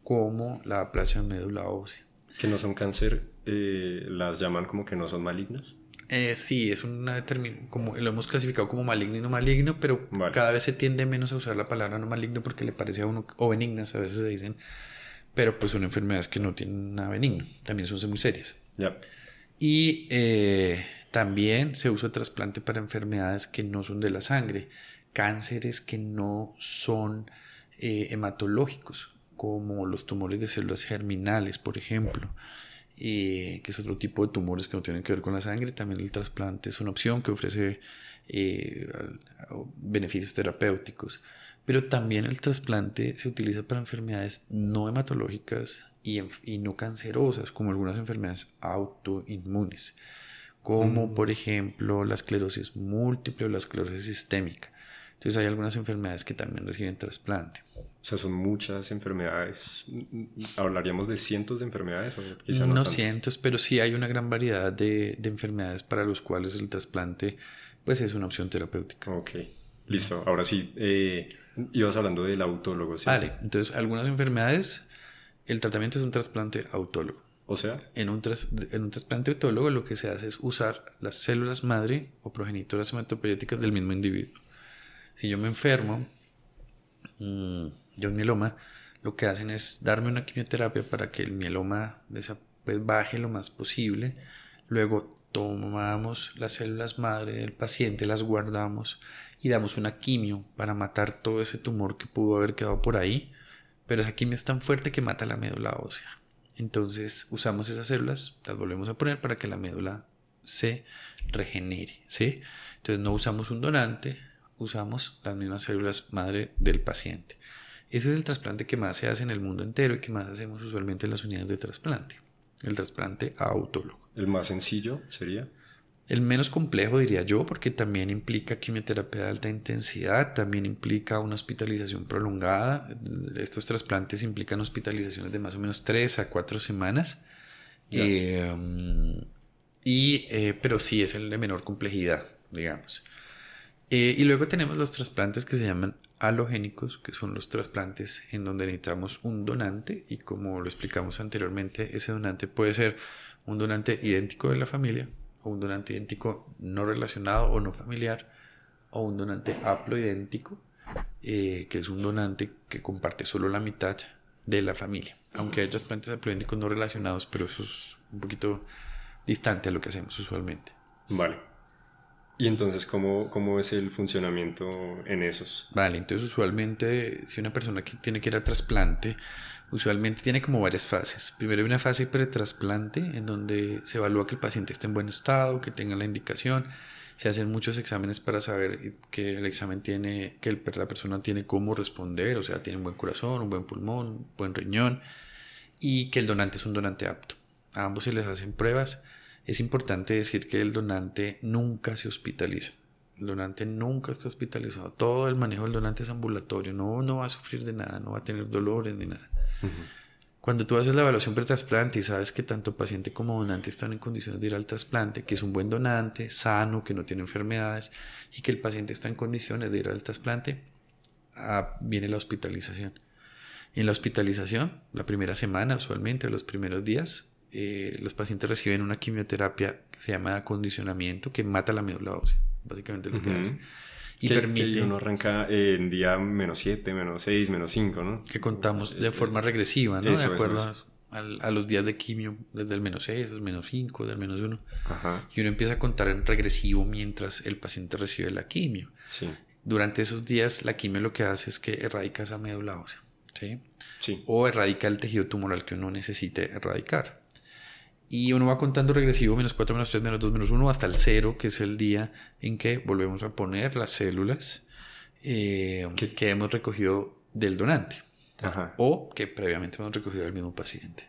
como la aplasia médula ósea. Que no son cáncer, eh, las llaman como que no son malignas. Eh, sí, es una como lo hemos clasificado como maligno y no maligno, pero cada vez se tiende menos a usar la palabra no maligno porque le parece a uno, o benignas a veces se dicen, pero pues son enfermedades que no tienen nada benigno, también son muy serias. Ya. Y eh, también se usa trasplante para enfermedades que no son de la sangre, cánceres que no son hematológicos, como los tumores de células germinales, por ejemplo, eh, que es otro tipo de tumores que no tienen que ver con la sangre. También el trasplante es una opción que ofrece eh, beneficios terapéuticos. Pero también el trasplante se utiliza para enfermedades no hematológicas y, no cancerosas, como algunas enfermedades autoinmunes, como por ejemplo la esclerosis múltiple o la esclerosis sistémica. Entonces hay algunas enfermedades que también reciben trasplante. O sea, son muchas enfermedades. Hablaríamos de cientos de enfermedades. O no, cientos, pero sí hay una gran variedad de, de enfermedades para las cuales el trasplante pues es una opción terapéutica. Ok, listo. Ahora sí, eh, ibas hablando del autólogo. Vale, entonces algunas enfermedades, el tratamiento es un trasplante autólogo. O sea. En un, en un trasplante autólogo lo que se hace es usar las células madre o progenitoras hematopoyéticas del mismo individuo. Si yo me enfermo... Mm, yo un mieloma, lo que hacen es darme una quimioterapia para que el mieloma pues, baje lo más posible. Luego tomamos las células madre del paciente, las guardamos y damos una quimio para matar todo ese tumor que pudo haber quedado por ahí. Pero esa quimio es tan fuerte que mata la médula ósea. Entonces usamos esas células, las volvemos a poner para que la médula se regenere. ¿sí? Entonces no usamos un donante, usamos las mismas células madre del paciente. Ese es el trasplante que más se hace en el mundo entero y que más hacemos usualmente en las unidades de trasplante. El trasplante autólogo. ¿El más sencillo sería? El menos complejo, diría yo, porque también implica quimioterapia de alta intensidad, también implica una hospitalización prolongada. Estos trasplantes implican hospitalizaciones de más o menos tres a cuatro semanas. Eh, y, eh, pero sí es el de menor complejidad, digamos. Eh, y luego tenemos los trasplantes que se llaman halogénicos, que son los trasplantes en donde necesitamos un donante y como lo explicamos anteriormente, ese donante puede ser un donante idéntico de la familia o un donante idéntico no relacionado o no familiar o un donante haploidéntico, eh, que es un donante que comparte solo la mitad de la familia. Aunque hay trasplantes haploidénticos no relacionados, pero eso es un poquito distante a lo que hacemos usualmente. Vale. Y entonces, ¿cómo, es el funcionamiento en esos? Vale, entonces usualmente, si una persona que tiene que ir a trasplante, usualmente tiene como varias fases. Primero hay una fase pretrasplante, en donde se evalúa que el paciente esté en buen estado, que tenga la indicación, se hacen muchos exámenes para saber que el examen tiene, que la persona tiene cómo responder, o sea, tiene un buen corazón, un buen pulmón, un buen riñón, y que el donante es un donante apto. A ambos se les hacen pruebas es importante decir que el donante nunca se hospitaliza. El donante nunca está hospitalizado. Todo el manejo del donante es ambulatorio. No, no va a sufrir de nada, no va a tener dolores ni nada. Cuando tú haces la evaluación pretrasplante y sabes que tanto paciente como donante están en condiciones de ir al trasplante, que es un buen donante, sano, que no tiene enfermedades y que el paciente está en condiciones de ir al trasplante, ah, viene la hospitalización. en la hospitalización, la primera semana usualmente, los primeros días, eh, los pacientes reciben una quimioterapia que se llama acondicionamiento, que mata la médula ósea, básicamente lo que hace. Y permite... Que uno arranca en día menos 7, menos 6, menos 5, ¿no? Que contamos de este, forma regresiva, ¿no? de acuerdo A, los días de quimio, desde el menos 6, menos 5, del menos 1. Y uno empieza a contar en regresivo mientras el paciente recibe la quimio. Sí. Durante esos días, la quimio lo que hace es que erradica esa médula ósea, ¿sí? Sí. O erradica el tejido tumoral que uno necesite erradicar. Y uno va contando regresivo, menos 4, menos 3, menos 2, menos 1, hasta el 0, que es el día en que volvemos a poner las células eh, que, hemos recogido del donante. o que previamente hemos recogido del mismo paciente.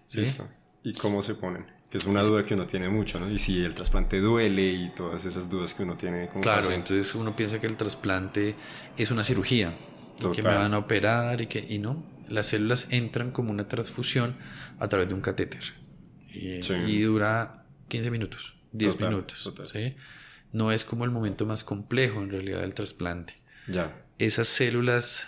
¿Y cómo se ponen? Que es una duda que uno tiene mucho, ¿no? Y si el trasplante duele y todas esas dudas que uno tiene. claro, entonces uno piensa que el trasplante es una cirugía, que me van a operar y que y no. Las células entran como una transfusión a través de un catéter. Eh, y dura 15 minutos, 10 minutos. No es como el momento más complejo en realidad del trasplante. Ya. Esas células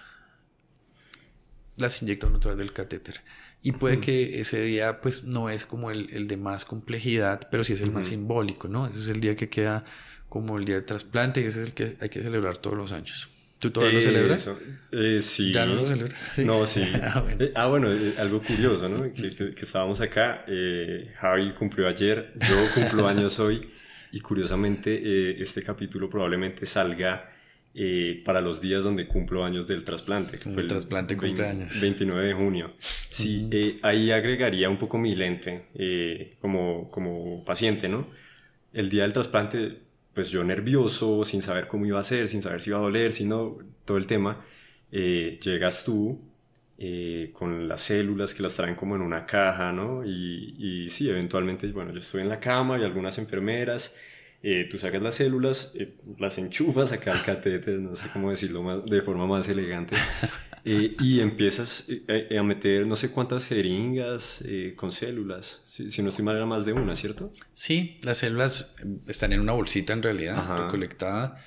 las inyectan a través del catéter. Y puede que ese día, pues, no es como el, de más complejidad, pero sí es el más simbólico, ¿no? Ese es el día que queda como el día de trasplante y ese es el que hay que celebrar todos los años. ¿Tú todavía lo eh, celebras? Eh, sí. ¿Ya no lo celebras? (laughs) No, sí. (laughs) ah, bueno, eh, ah, algo curioso, ¿no? Que, estábamos acá, Javi cumplió ayer, yo cumplo (laughs) años hoy, y curiosamente este capítulo probablemente salga para los días donde cumplo años del trasplante. El, trasplante cumpleaños. 29 de junio. Sí, ahí agregaría un poco mi lente como, como paciente, ¿no? El día del trasplante pues yo nervioso, sin saber cómo iba a ser, sin saber si iba a doler, sino todo el tema, eh, llegas tú eh, con las células que las traen como en una caja, ¿no? Y, y sí, eventualmente, bueno, yo estoy en la cama y algunas enfermeras, eh, tú sacas las células, las enchufas acá al catéter, no sé cómo decirlo de forma más elegante. Eh, y empiezas eh, eh, a, meter no sé cuántas jeringas con células. Si, no estoy mal, era más de una, ¿cierto? Sí, las células están en una bolsita en realidad, recolectada.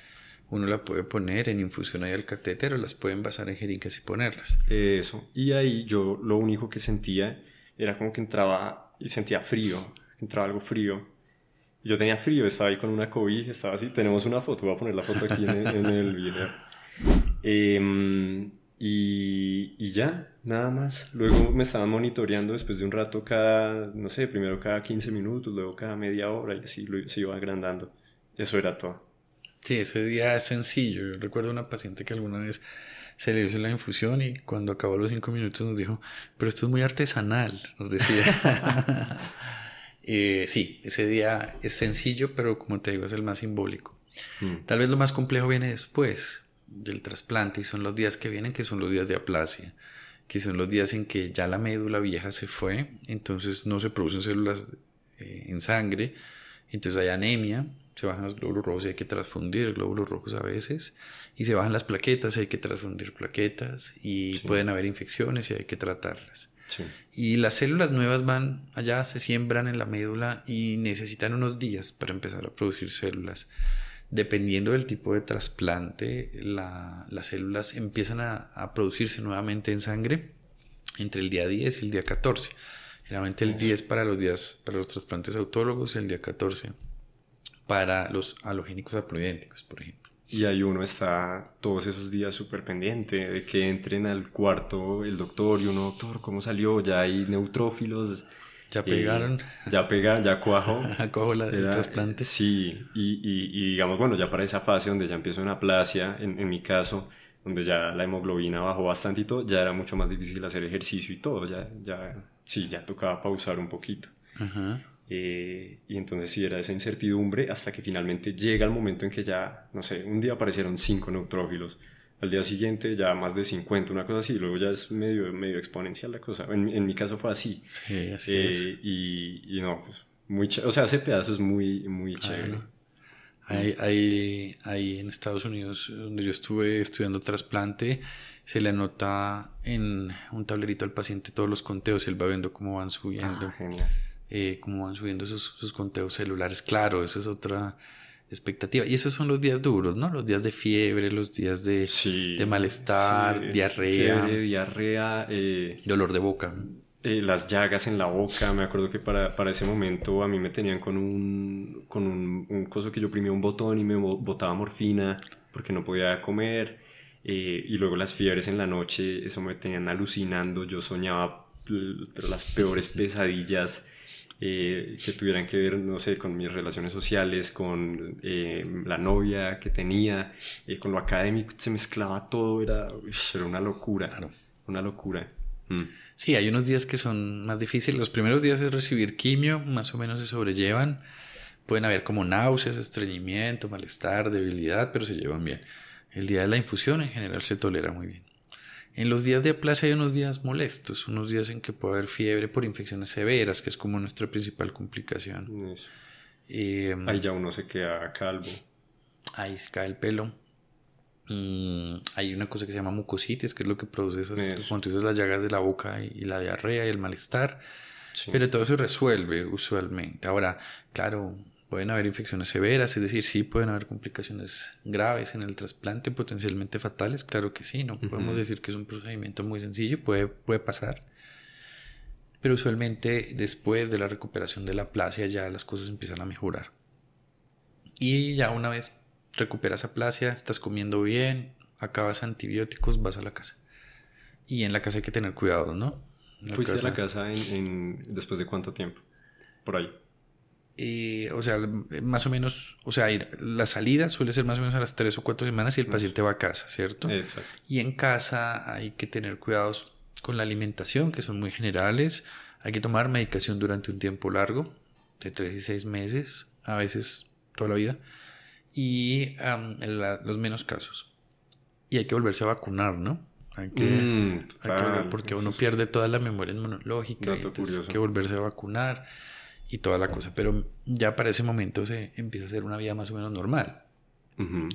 Uno la puede poner en infusión ahí al catéter o las pueden basar en jeringas y ponerlas. Eso. Y ahí yo lo único que sentía era como que entraba y sentía frío, entraba algo frío. Yo tenía frío, estaba ahí con una COVID, estaba así. Tenemos una foto, voy a poner la foto aquí en, el, en el (laughs) video. Eh, y, ya, nada más. Luego me estaban monitoreando después de un rato cada, no sé, primero cada 15 minutos, luego cada media hora y así se iba agrandando. Eso era todo. Sí, ese día es sencillo. Yo recuerdo una paciente que alguna vez se le hizo la infusión y cuando acabó los cinco minutos nos dijo, pero esto es muy artesanal, nos decía. (laughs) Eh, sí, ese día es sencillo, pero como te digo, es el más simbólico. Mm. Tal vez lo más complejo viene después, del trasplante y son los días que vienen que son los días de aplasia, que son los días en que ya la médula vieja se fue, entonces no se producen células eh, en sangre, entonces hay anemia, se bajan los glóbulos rojos y hay que transfundir glóbulos rojos a veces, y se bajan las plaquetas y hay que transfundir plaquetas, y pueden haber infecciones y hay que tratarlas. Y las células nuevas van allá, se siembran en la médula y necesitan unos días para empezar a producir células dependiendo del tipo de trasplante, las células empiezan a, producirse nuevamente en sangre entre el día 10 y el día 14. Generalmente el 10 para los días para los trasplantes autólogos y el día 14 para los halogénicos aploidénticos, por ejemplo. Y ahí uno está todos esos días súper pendiente de que entren al cuarto el doctor y uno, doctor, ¿cómo salió? Ya hay neutrófilos ya pegaron. Ya pega, ya cuajo. (laughs) cuajo la del trasplante. Sí, y, y, digamos, bueno, ya para esa fase donde ya empiezo una aplasia, en, en mi caso, donde ya la hemoglobina bajó bastante y todo, ya era mucho más difícil hacer ejercicio y todo, ya, ya, sí, ya tocaba pausar un poquito. Ajá. Eh, y entonces sí, era esa incertidumbre hasta que finalmente llega el momento en que ya, no sé, un día aparecieron cinco neutrófilos, al día siguiente ya más de 50, una cosa así, luego ya es medio, medio exponencial la cosa. En, en mi caso fue así. Sí, así eh, es. Y, y, no, pues muy o sea, ese pedazo es muy, muy chévere. Ahí, ahí, en Estados Unidos, donde yo estuve estudiando trasplante, se le anota en un tablerito al paciente todos los conteos y él va viendo cómo van subiendo. Ah, eh, cómo van subiendo sus, conteos celulares. Claro, eso es otra expectativa. Y esos son los días duros, ¿no? Los días de fiebre, los días de, de malestar, diarrea. diarrea. dolor eh, de boca. Eh, las llagas en la boca. Me acuerdo que para, ese momento a mí me tenían con un, con coso que yo oprimía un botón y me botaba morfina porque no podía comer. Eh, y luego las fiebres en la noche, eso me tenían alucinando. Yo soñaba pero las peores (laughs) pesadillas. Eh, que tuvieran que ver, no sé, con mis relaciones sociales, con eh, la novia que tenía, eh, con lo académico, se mezclaba todo, era, era una locura, una locura. Mm. Sí, hay unos días que son más difíciles, los primeros días es recibir quimio, más o menos se sobrellevan, pueden haber como náuseas, estreñimiento, malestar, debilidad, pero se llevan bien. El día de la infusión en general se tolera muy bien. En los días de aplasia hay unos días molestos, unos días en que puede haber fiebre por infecciones severas, que es como nuestra principal complicación. Em, ahí ya uno se queda calvo. Ahí se cae el pelo. Mm, hay una cosa que se llama mucositis, que es lo que produce esas, dices las llagas de la boca y, la diarrea y el malestar. Pero todo se resuelve usualmente. Ahora, claro, pueden haber infecciones severas, es decir, sí pueden haber complicaciones graves en el trasplante, potencialmente fatales, claro que sí, no podemos decir que es un procedimiento muy sencillo, puede, puede pasar. Pero usualmente después de la recuperación de la plasia ya las cosas empiezan a mejorar. Y ya una vez recuperas la plasia, estás comiendo bien, acabas antibióticos, vas a la casa. Y en la casa hay que tener cuidado, ¿no? ¿Fuiste a la casa en... después de cuánto tiempo? Por ahí. Eh, o sea, eh, más o menos, o sea, la salida suele ser más o menos a las tres o cuatro semanas y el paciente va a casa, ¿cierto? Y en casa hay que tener cuidados con la alimentación, que son muy generales. Hay que tomar medicación durante un tiempo largo, de tres y seis meses, a veces toda la vida, y los menos casos. Y hay que volverse a vacunar, ¿no? Hay que, mm, porque uno pierde toda la memoria inmunológica, hay que volverse a vacunar y toda la cosa. Pero ya para ese momento se empieza a hacer una vida más o menos normal.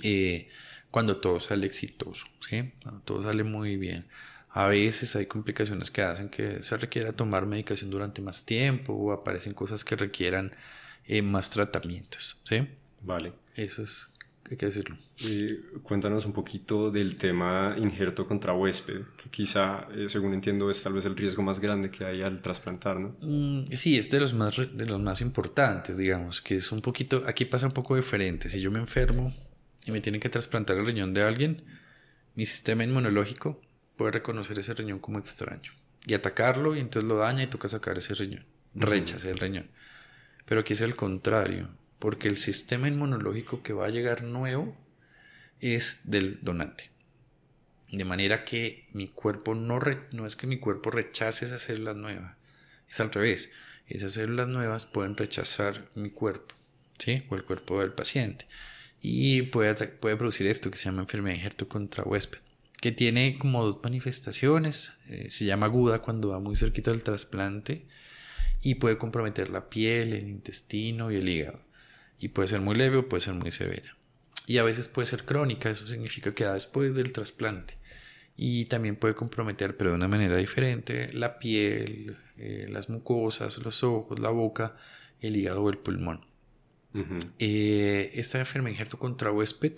Eh, cuando todo sale exitoso, ¿sí? Cuando todo sale muy bien. A veces hay complicaciones que hacen que se requiera tomar medicación durante más tiempo o aparecen cosas que requieran eh, más tratamientos, ¿sí? Vale. Eso es hay que decirlo. cuéntanos un poquito del tema injerto contra huésped, que quizá, eh, según entiendo, es tal vez el riesgo más grande que hay al trasplantar, ¿no? Mm, sí, es de los, más, de los más importantes, digamos, que es un poquito, aquí pasa un poco diferente. Si yo me enfermo y me tienen que trasplantar el riñón de alguien, mi sistema inmunológico puede reconocer ese riñón como extraño y atacarlo y entonces lo daña y toca sacar ese riñón, rechaza el riñón. Pero aquí es el contrario porque el sistema inmunológico que va a llegar nuevo es del donante. De manera que mi cuerpo no, no es que mi cuerpo rechace esas células nuevas, es al revés. Esas células nuevas pueden rechazar mi cuerpo, O el cuerpo del paciente. Y puede, puede producir esto que se llama enfermedad injerto contra huésped, que tiene como dos manifestaciones. Eh, se llama aguda cuando va muy cerquita del trasplante y puede comprometer la piel, el intestino y el hígado. Y puede ser muy leve o puede ser muy severa. Y a veces puede ser crónica, eso significa que da después del trasplante. Y también puede comprometer, pero de una manera diferente, la piel, eh, las mucosas, los ojos, la boca, el hígado o el pulmón. Eh, esta enfermedad injerto contra huésped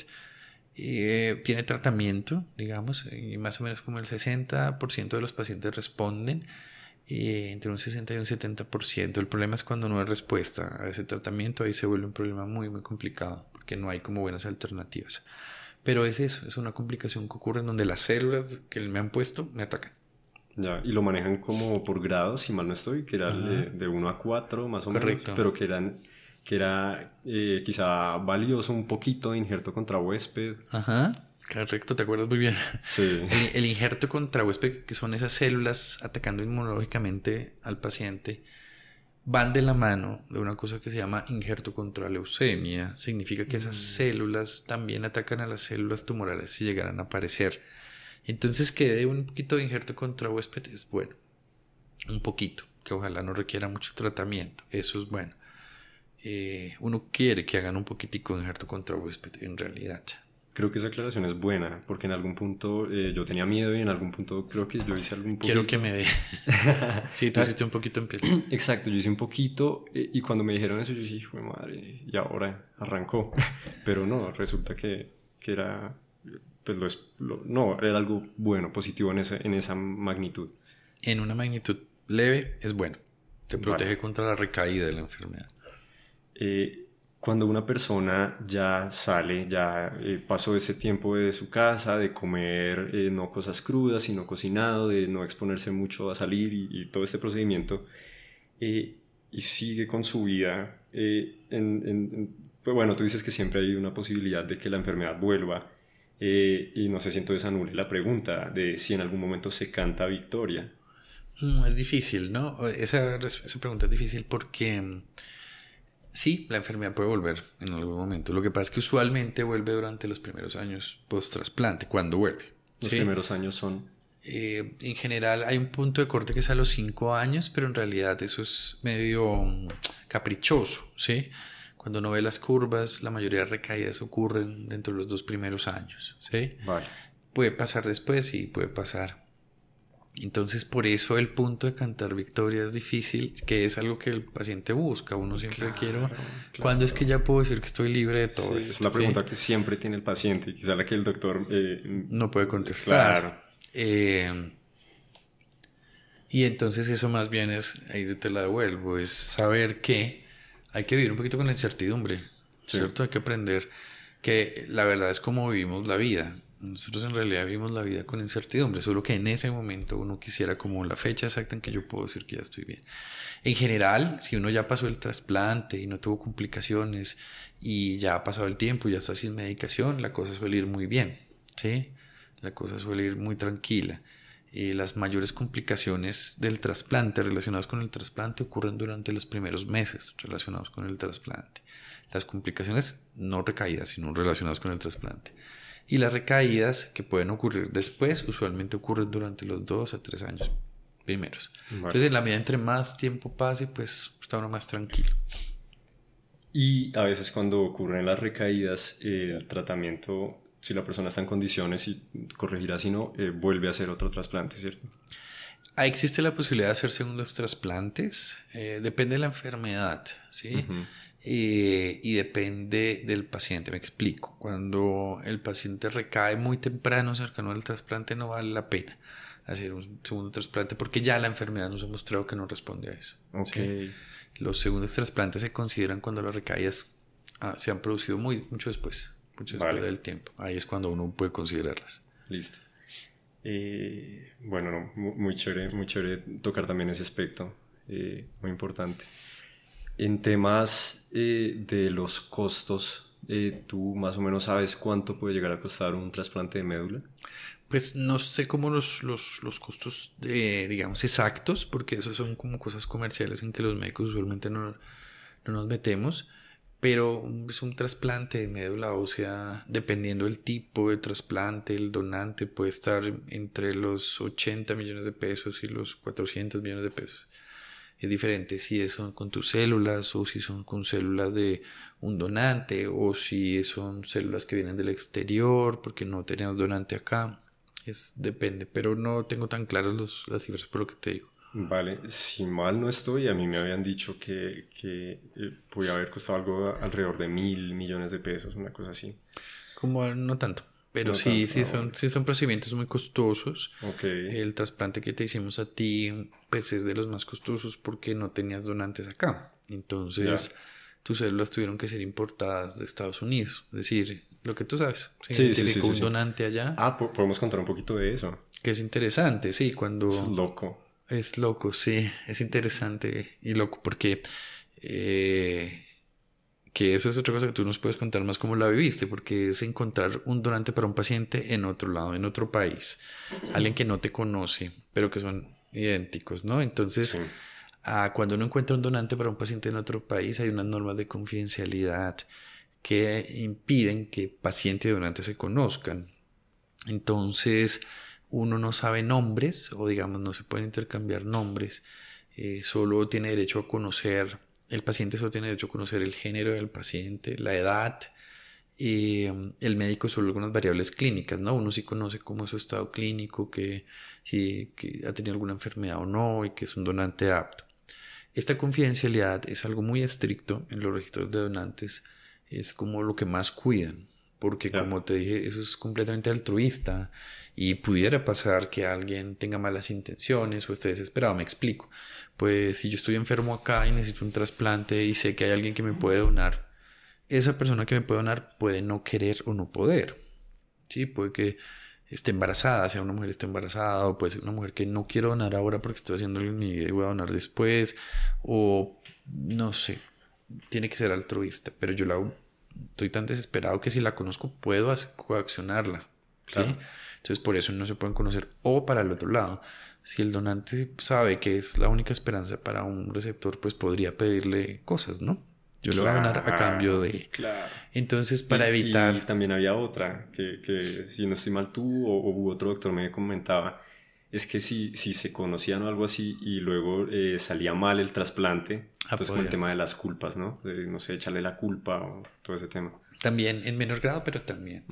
eh, tiene tratamiento, digamos, y más o menos como el 60% de los pacientes responden eh, entre un 60 y un 70%. El problema es cuando no hay respuesta a ese tratamiento, ahí se vuelve un problema muy, muy complicado, porque no hay como buenas alternativas. Pero es eso, es una complicación que ocurre en donde las células que me han puesto me atacan. Ya, y lo manejan como por grados, si mal no estoy, que era de, 1 a 4 más o Correcto. menos, pero que eran que era eh, quizá valioso un poquito de injerto contra huésped. Ajá. Correcto, te acuerdas muy bien. (laughs) El, injerto contra huésped, que son esas células atacando inmunológicamente al paciente, van de la mano de una cosa que se llama injerto contra leucemia. Significa que esas mm. células también atacan a las células tumorales si llegaran a aparecer. Entonces, que dé un poquito de injerto contra huésped es bueno. Un poquito, que ojalá no requiera mucho tratamiento. Eso es bueno. Eh, uno quiere que hagan un poquitico de injerto contra huésped, en realidad. Creo que esa aclaración es buena, porque en algún punto eh, yo tenía miedo y en algún punto creo que yo hice algún poquito. Quiero que me dé. (laughs) sí, tú hiciste un poquito en pie. Exacto, yo hice un poquito eh, y cuando me dijeron eso yo dije, hijo madre, y ahora arrancó. (laughs) Pero no, resulta que, era, pues no, era algo bueno, positivo en esa, en esa magnitud. En una magnitud leve es bueno, te protege contra la recaída de la enfermedad. Eh, cuando una persona ya sale, ya eh, pasó ese tiempo de su casa, de comer eh, no cosas crudas, sino cocinado, de no exponerse mucho a salir y, todo este procedimiento, eh, y sigue con su vida, pues bueno, tú dices que siempre hay una posibilidad de que la enfermedad vuelva, y no sé si entonces anule la pregunta de si en algún momento se canta victoria. Mm, es difícil, ¿no? Esa, esa pregunta es difícil porque mm, Sí, la enfermedad puede volver en algún momento. Lo que pasa es que usualmente vuelve durante los primeros años post-trasplante, cuando vuelve. Los primeros años son... Eh, en general hay un punto de corte que es a los cinco años, pero en realidad eso es medio mm, caprichoso, ¿sí? Cuando uno ve las curvas, la mayoría de recaídas ocurren dentro de los dos primeros años, ¿sí? Puede pasar después y puede pasar entonces, por eso el punto de cantar victoria es difícil, que es algo que el paciente busca. Uno siempre quiero, ah, ¿cuándo es que ya puedo decir que estoy libre de todo? Es la pregunta que siempre tiene el paciente, quizá la que el doctor eh, no puede contestar. Claro. Eh, y entonces eso más bien es, ahí te la devuelvo, es saber que hay que vivir un poquito con la incertidumbre, ¿cierto? Hay que aprender que la verdad es como vivimos la vida. Nosotros en realidad vivimos la vida con incertidumbre, solo que en ese momento uno quisiera como la fecha exacta en que yo puedo decir que ya estoy bien. En general, si uno ya pasó el trasplante y no tuvo complicaciones y ya ha pasado el tiempo y ya está sin medicación, la cosa suele ir muy bien, ¿sí? La cosa suele ir muy tranquila. Eh, las mayores complicaciones del trasplante relacionadas con el trasplante ocurren durante los primeros meses relacionados con el trasplante. Las complicaciones no recaídas, sino relacionadas con el trasplante y las recaídas que pueden ocurrir después usualmente ocurren durante los dos a tres años primeros. Entonces, en la medida entre más tiempo pase, pues está uno más tranquilo. Y a veces cuando ocurren las recaídas, eh, el tratamiento, si la persona está en condiciones y corregirá si no, eh, vuelve a hacer otro trasplante, ¿cierto? existe la posibilidad de hacer segundos trasplantes, eh, depende de la enfermedad, ¿sí? Eh, y depende del paciente. Me explico. Cuando el paciente recae muy temprano cercano al trasplante no vale la pena hacer un segundo trasplante porque ya la enfermedad nos ha mostrado que no responde a eso. Okay. Los segundos trasplantes se consideran cuando las recaídas ah, se han producido muy, mucho después, mucho después del tiempo. Ahí es cuando uno puede considerarlas. Listo. Eh, bueno, muy, chévere, muy chévere tocar también ese aspecto, eh, muy importante. En temas eh, de los costos, eh, ¿tú más o menos sabes cuánto puede llegar a costar un trasplante de médula? Pues no sé cómo los, los, los costos, digamos, exactos, porque eso son como cosas comerciales en que los médicos usualmente no, no nos metemos, pero es un trasplante de médula o sea, dependiendo del tipo de trasplante, el donante puede estar entre los 80 millones de pesos y los 400 millones de pesos. Es diferente si son con tus células o si son con células de un donante o si son células que vienen del exterior porque no tenemos donante acá. Es, depende, pero no tengo tan claras los, las cifras por lo que te digo. Vale, si mal no estoy, a mí me habían dicho que, que eh, podía haber costado algo alrededor de mil millones de pesos, una cosa así. Como no tanto. Pero sí, sí, son, sí son procedimientos muy costosos. Okay. El trasplante que te hicimos a ti, pues es de los más costosos porque no tenías donantes acá. Entonces, tus células tuvieron que ser importadas de Estados Unidos. Es decir, lo que tú sabes. sí, sí, un donante allá. Ah, podemos contar un poquito de eso. Que es interesante, sí, cuando... Es loco. Es loco, sí. Es interesante y loco porque... Eh, que eso es otra cosa que tú nos puedes contar más cómo la viviste, porque es encontrar un donante para un paciente en otro lado, en otro país, alguien que no te conoce, pero que son idénticos, ¿no? Entonces, cuando uno encuentra un donante para un paciente en otro país, hay unas normas de confidencialidad que impiden que paciente y donante se conozcan. Entonces, uno no sabe nombres, o digamos, no se pueden intercambiar nombres, eh, solo tiene derecho a conocer el paciente solo tiene derecho a conocer el género del paciente, la edad, y mm, el médico solo algunas variables clínicas, ¿no? Uno sí conoce cómo es su estado clínico, que si ha tenido alguna enfermedad o no y que es un donante apto. Esta confidencialidad es algo muy estricto en los registros de donantes, es como lo que más cuidan, porque como te dije, eso es completamente altruista y pudiera pasar que alguien tenga malas intenciones o esté desesperado, me explico pues si yo estoy enfermo acá y necesito un trasplante y sé que hay alguien que me puede donar, esa persona que me puede donar puede no querer o no poder. Sí, puede que esté embarazada, sea una mujer esté embarazada, o puede ser una mujer que no quiero donar ahora porque estoy haciendo mi vida y voy a donar después, o no sé, tiene que ser altruista, pero yo la estoy tan desesperado que si la conozco puedo coaccionarla. ¿sí? Entonces por eso no se pueden conocer o para el otro lado si el donante sabe que es la única esperanza para un receptor, pues podría pedirle cosas, ¿no? Yo le voy a ganar a cambio de... Claro. Entonces, para evitar... Y también había otra, que, que, si no estoy mal tú o, otro doctor me comentaba, es que si, si se conocían o algo así y luego eh, salía mal el trasplante, pues entonces con el tema de las culpas, ¿no? no sé, echarle la culpa o todo ese tema. También, en menor grado, pero también.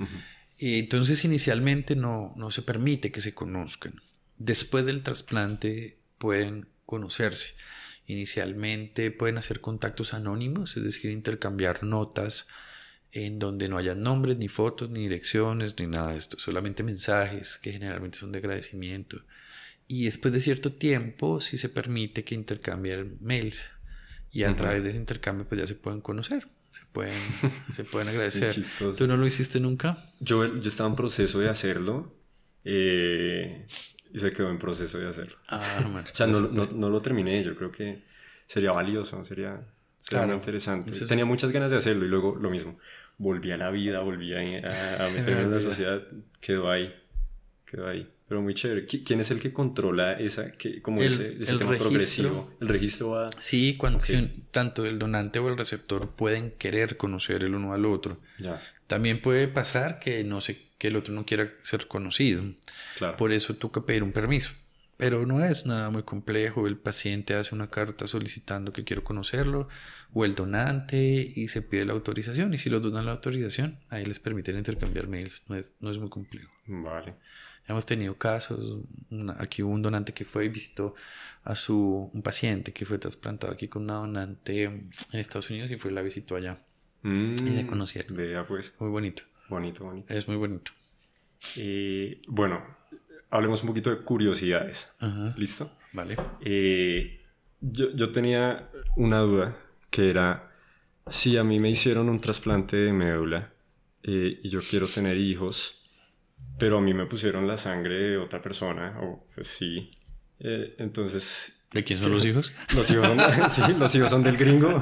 Entonces, inicialmente no, no se permite que se conozcan después del trasplante pueden conocerse. Inicialmente pueden hacer contactos anónimos, es decir, intercambiar notas en donde no haya nombres, ni fotos, ni direcciones, ni nada de esto, solamente mensajes que generalmente son de agradecimiento. Y después de cierto tiempo, si se permite que intercambien mails y a través de ese intercambio pues ya se pueden conocer. Se pueden, se pueden (laughs) agradecer. ¿Tú no lo hiciste nunca? Yo, yo estaba en proceso de hacerlo. Eh, y se quedó en proceso de hacerlo. Ah, (laughs) o sea, no, no, no, lo terminé, yo creo que sería valioso, sería, interesante. Tenía muchas ganas de hacerlo y luego lo mismo, volví a la vida, volví a, meterme en la sociedad, quedó ahí, quedó ahí. Pero muy chévere. ¿Quién es el que controla esa, que, como el, ese, el registro, progresivo? ¿El registro Sí, cuando, tanto el donante o el receptor pueden querer conocer el uno al otro. Ya. También puede pasar que no se que el otro no quiera ser conocido. Por eso toca pedir un permiso. Pero no es nada muy complejo. El paciente hace una carta solicitando que quiero conocerlo, o el donante, y se pide la autorización. Y si los donan la autorización, ahí les permiten intercambiar mails. No es, muy complejo. Vale. Hemos tenido casos, aquí hubo un donante que fue y visitó a su, un paciente que fue trasplantado aquí con una donante en Estados Unidos y fue y la visitó allá. y se mm, conocieron. pues. Muy bonito. Bonito, bonito. Es muy bonito. bueno, hablemos un poquito de curiosidades. ¿Listo? Vale. yo, tenía una duda que era si a mí me hicieron un trasplante de médula eh, y yo quiero tener hijos, pero a mí me pusieron la sangre de otra persona, o pues sí. Eh, entonces, ¿De quién son los hijos? Los hijos son, (laughs) sí, los hijos son del gringo.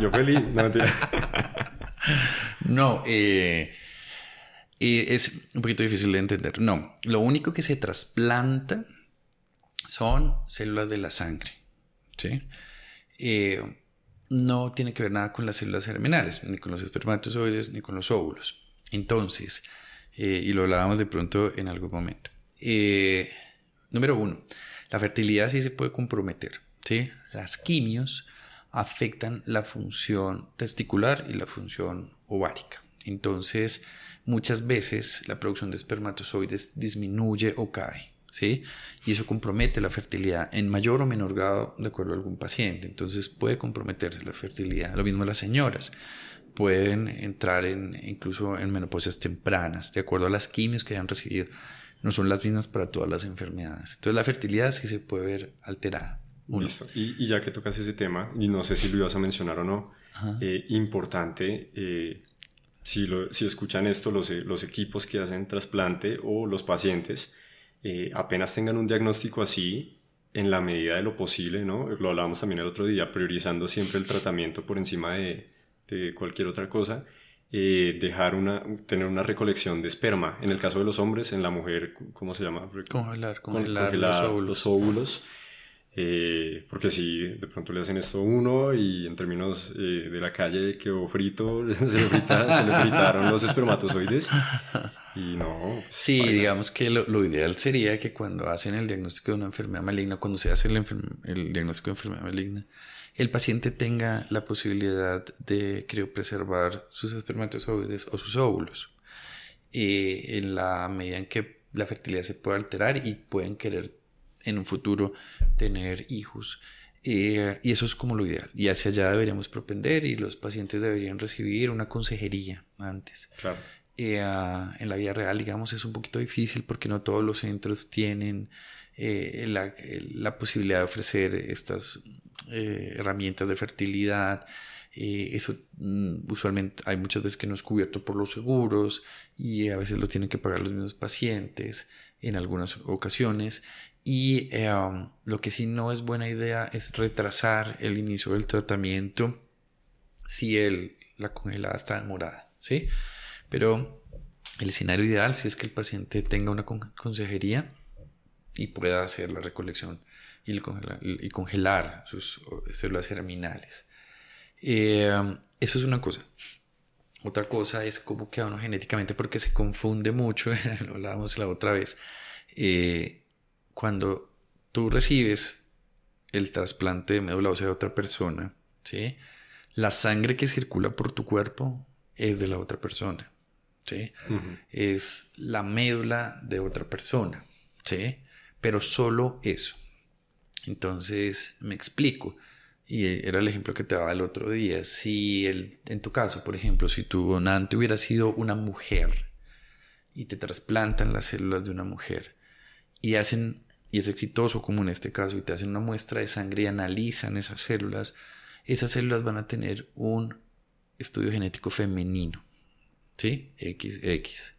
Yo feliz, no mentira. No, eh, es un poquito difícil de entender. No, lo único que se trasplanta son células de la sangre. ¿sí? Eh, no tiene que ver nada con las células germinales, ni con los espermatozoides, ni con los óvulos. Entonces, eh, y lo hablábamos de pronto en algún momento. Eh, número uno, la fertilidad sí se puede comprometer. ¿sí? Las quimios afectan la función testicular y la función ovárica. Entonces, muchas veces la producción de espermatozoides disminuye o cae. ¿Sí? Y eso compromete la fertilidad en mayor o menor grado de acuerdo a algún paciente. Entonces puede comprometerse la fertilidad. Lo mismo las señoras. Pueden entrar en, incluso en menopausias tempranas, de acuerdo a las quimios que hayan recibido. No son las mismas para todas las enfermedades. Entonces la fertilidad sí se puede ver alterada. Listo. Y, ya que tocas ese tema, y no sé si lo ibas a mencionar o no, eh, importante, eh, si, si escuchan esto, los, eh, los, equipos que hacen trasplante o los pacientes eh, apenas tengan un diagnóstico así, en la medida de lo posible, ¿no? Lo hablábamos también el otro día, priorizando siempre el tratamiento por encima de, de cualquier otra cosa. Eh, dejar una, tener una recolección de esperma. En el caso de los hombres, en la mujer, ¿cómo se llama? Congelar, congelar, Los óvulos eh, porque si de pronto le hacen esto uno y en términos eh, de la calle quedó frito, (laughs) se le, se le, fritaron los espermatozoides y no. Pues, sí, digamos que lo, ideal sería que cuando hacen el diagnóstico de una enfermedad maligna, cuando se hace el, diagnóstico de enfermedad maligna, el paciente tenga la posibilidad de preservar sus espermatozoides o sus óvulos eh, en la medida en que la fertilidad se pueda alterar y pueden querer en un futuro tener hijos. Eh, y eso es como lo ideal. Y hacia allá deberíamos propender y los pacientes deberían recibir una consejería antes. Eh, ah, en la vida real, digamos, es un poquito difícil porque no todos los centros tienen eh, la, posibilidad de ofrecer estas herramientas de fertilidad. eso mm, usualmente hay muchas veces que no es cubierto por los seguros y a veces lo tienen que pagar los mismos pacientes en algunas ocasiones y em, lo que sí no es buena idea es retrasar el inicio del tratamiento si el, la congelada está demorada, ¿sí? Pero el escenario ideal, si es que el paciente tenga una consejería y pueda hacer la recolección y, congelar, sus células germinales. Em, eso es una cosa. Otra cosa es cómo queda uno genéticamente, porque se confunde mucho, (laughs) lo hablábamos la otra vez. Eh, cuando tú recibes el trasplante de médula ósea de otra persona, ¿sí? la sangre que circula por tu cuerpo es de la otra persona. ¿sí? Es la médula de otra persona. ¿sí? Pero solo eso. Entonces, me explico. Y era el ejemplo que te daba el otro día. Si el, en tu caso, por ejemplo, si tu donante hubiera sido una mujer y te trasplantan las células de una mujer y hacen y es exitoso, como en este caso, y te hacen una muestra de sangre y analizan esas células, esas células van a tener un estudio genético femenino, ¿sí? XX.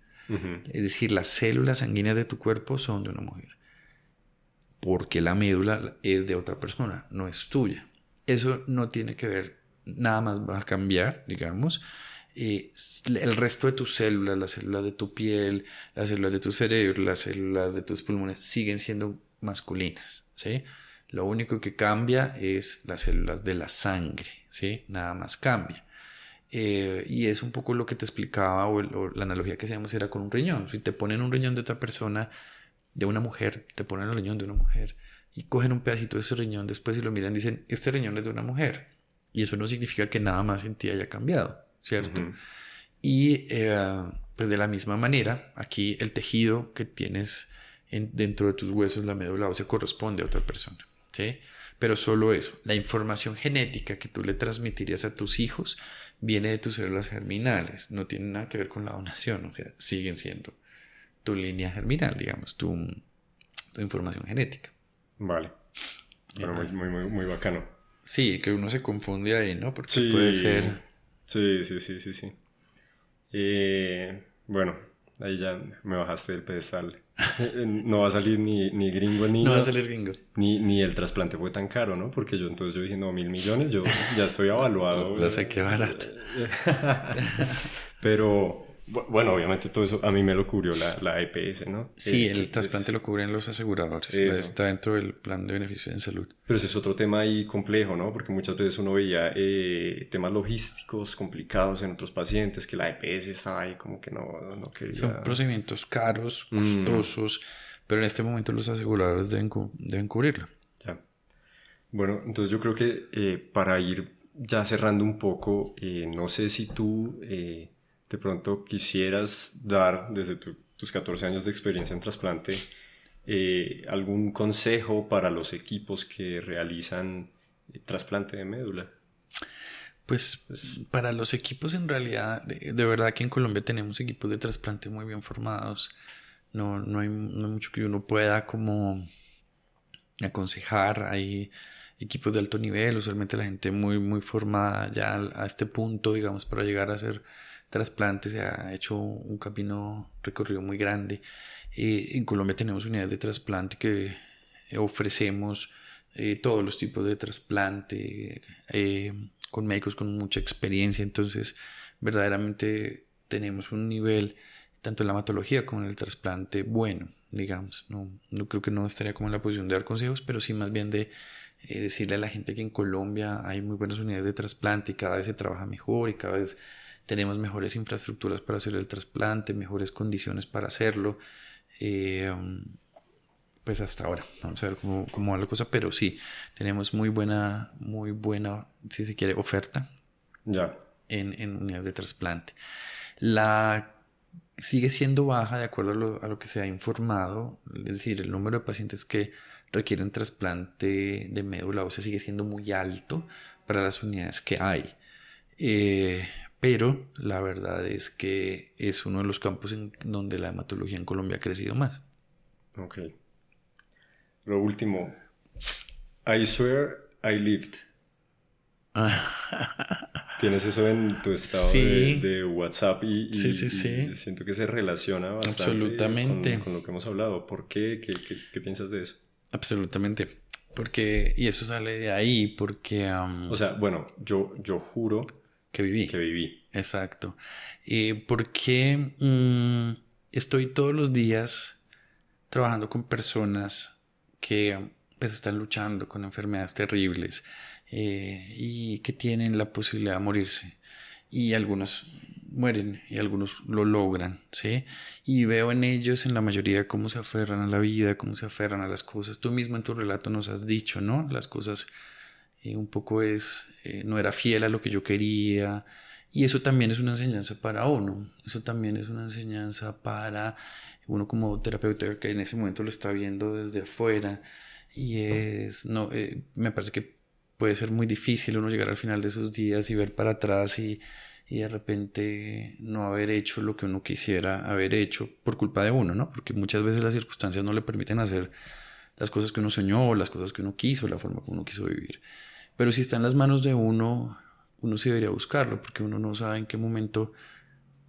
Es decir, las células sanguíneas de tu cuerpo son de una mujer, porque la médula es de otra persona, no es tuya. Eso no tiene que ver, nada más va a cambiar, digamos, eh, el resto de tus células, las células de tu piel, las células de tu cerebro, las células de tus pulmones, siguen siendo masculinas, ¿sí? Lo único que cambia es las células de la sangre, ¿sí? Nada más cambia. Eh, y es un poco lo que te explicaba o, la analogía que hacíamos era con un riñón. Si te ponen un riñón de otra persona, de una mujer, te ponen el riñón de una mujer y cogen un pedacito de ese riñón después y lo miran, dicen, este riñón es de una mujer. Y eso no significa que nada más en ti haya cambiado, ¿cierto? Y eh, pues de la misma manera, aquí el tejido que tienes dentro de tus huesos, la médula ósea corresponde a otra persona. ¿sí? Pero solo eso, la información genética que tú le transmitirías a tus hijos viene de tus células germinales, no tiene nada que ver con la donación, o sea, siguen siendo tu línea germinal, digamos, tu, información genética. Vale. Pero muy, muy, bacano. Sí, que uno se confunde ahí, ¿no? Porque puede ser. Sí, sí, sí, sí, sí. Eh, bueno, Ahí ya me bajaste del pedestal. (laughs) Eh, no va a salir ni, ni gringo ni... No va a salir gringo. Ni, ni el trasplante fue tan caro, ¿no? Porque yo entonces yo dije, no, mil millones, yo ya estoy (laughs) evaluado. sé qué barato. (laughs) Pero bueno, obviamente todo eso a mí me lo cubrió la, la EPS, ¿no? Sí, eh, el, trasplante lo cubren los aseguradores, está dentro del plan de beneficio en salud. Pero ese es otro tema ahí complejo, ¿no? Porque muchas veces uno veía eh, temas logísticos complicados en otros pacientes, que la EPS estaba ahí como que no, quería... Son procedimientos caros, mm. costosos, pero en este momento los aseguradores deben, cubrirlo. Ya. Bueno, entonces yo creo que eh, para ir ya cerrando un poco, no sé si tú de pronto quisieras dar desde tus 14 años de experiencia en trasplante, eh, algún consejo para los equipos que realizan eh, trasplante de médula. Pues, para los equipos en realidad, de, verdad que en Colombia tenemos equipos de trasplante muy bien formados. No, no, hay, mucho que uno pueda como aconsejar. Hay equipos de alto nivel, usualmente la gente muy, muy formada ya a este punto, digamos, para llegar a ser trasplante, se ha hecho un camino recorrido muy grande. y eh, en Colombia tenemos unidades de trasplante que eh, ofrecemos eh, todos los tipos de trasplante con médicos con mucha experiencia, entonces verdaderamente tenemos un nivel tanto en la hematología como en el trasplante bueno, digamos. No, no creo que no estaría como en la posición de dar consejos, pero sí más bien de decirle a la gente que en Colombia hay muy buenas unidades de trasplante y cada vez se trabaja mejor y cada vez tenemos mejores infraestructuras para hacer el trasplante, mejores condiciones para hacerlo. Eh, um, pues hasta ahora, vamos a ver cómo, va la cosa, pero sí, tenemos muy buena, muy buena, si se quiere, oferta ya. En, unidades de trasplante. La sigue siendo baja de acuerdo a lo, que se ha informado, es decir, el número de pacientes que requieren trasplante de médula ósea sigue siendo muy alto para las unidades que hay. Eh, pero la verdad es que es uno de los campos en donde la hematología en Colombia ha crecido más. Ok. Lo último. I swear I lived. (laughs) Tienes eso en tu estado de, WhatsApp y, siento que se relaciona bastante Con, lo que hemos hablado. ¿Por qué? ¿Qué, qué? piensas de eso? Absolutamente. Porque, y eso sale de ahí, porque... O sea, bueno, yo, yo juro que viví. Exacto. Eh, porque mm, estoy todos los días trabajando con personas que pues, están luchando con enfermedades terribles eh, y que tienen la posibilidad de morirse. Y algunos mueren y algunos lo logran, ¿sí? Y veo en ellos, en la mayoría, cómo se aferran a la vida, cómo se aferran a las cosas. Tú mismo en tu relato nos has dicho, ¿no? Las cosas eh, un poco es, eh, no era fiel a lo que yo quería. Y eso también es una enseñanza para uno, eso también es una enseñanza para uno como terapeuta que en ese momento lo está viendo desde afuera. Y es, no, eh, me parece que puede ser muy difícil uno llegar al final de sus días y ver para atrás y, y de repente no haber hecho lo que uno quisiera haber hecho por culpa de uno, ¿no? Porque muchas veces las circunstancias no le permiten hacer las cosas que uno soñó, las cosas que uno quiso, la forma como uno quiso vivir. Pero si está en las manos de uno, uno sí debería buscarlo, porque uno no sabe en qué momento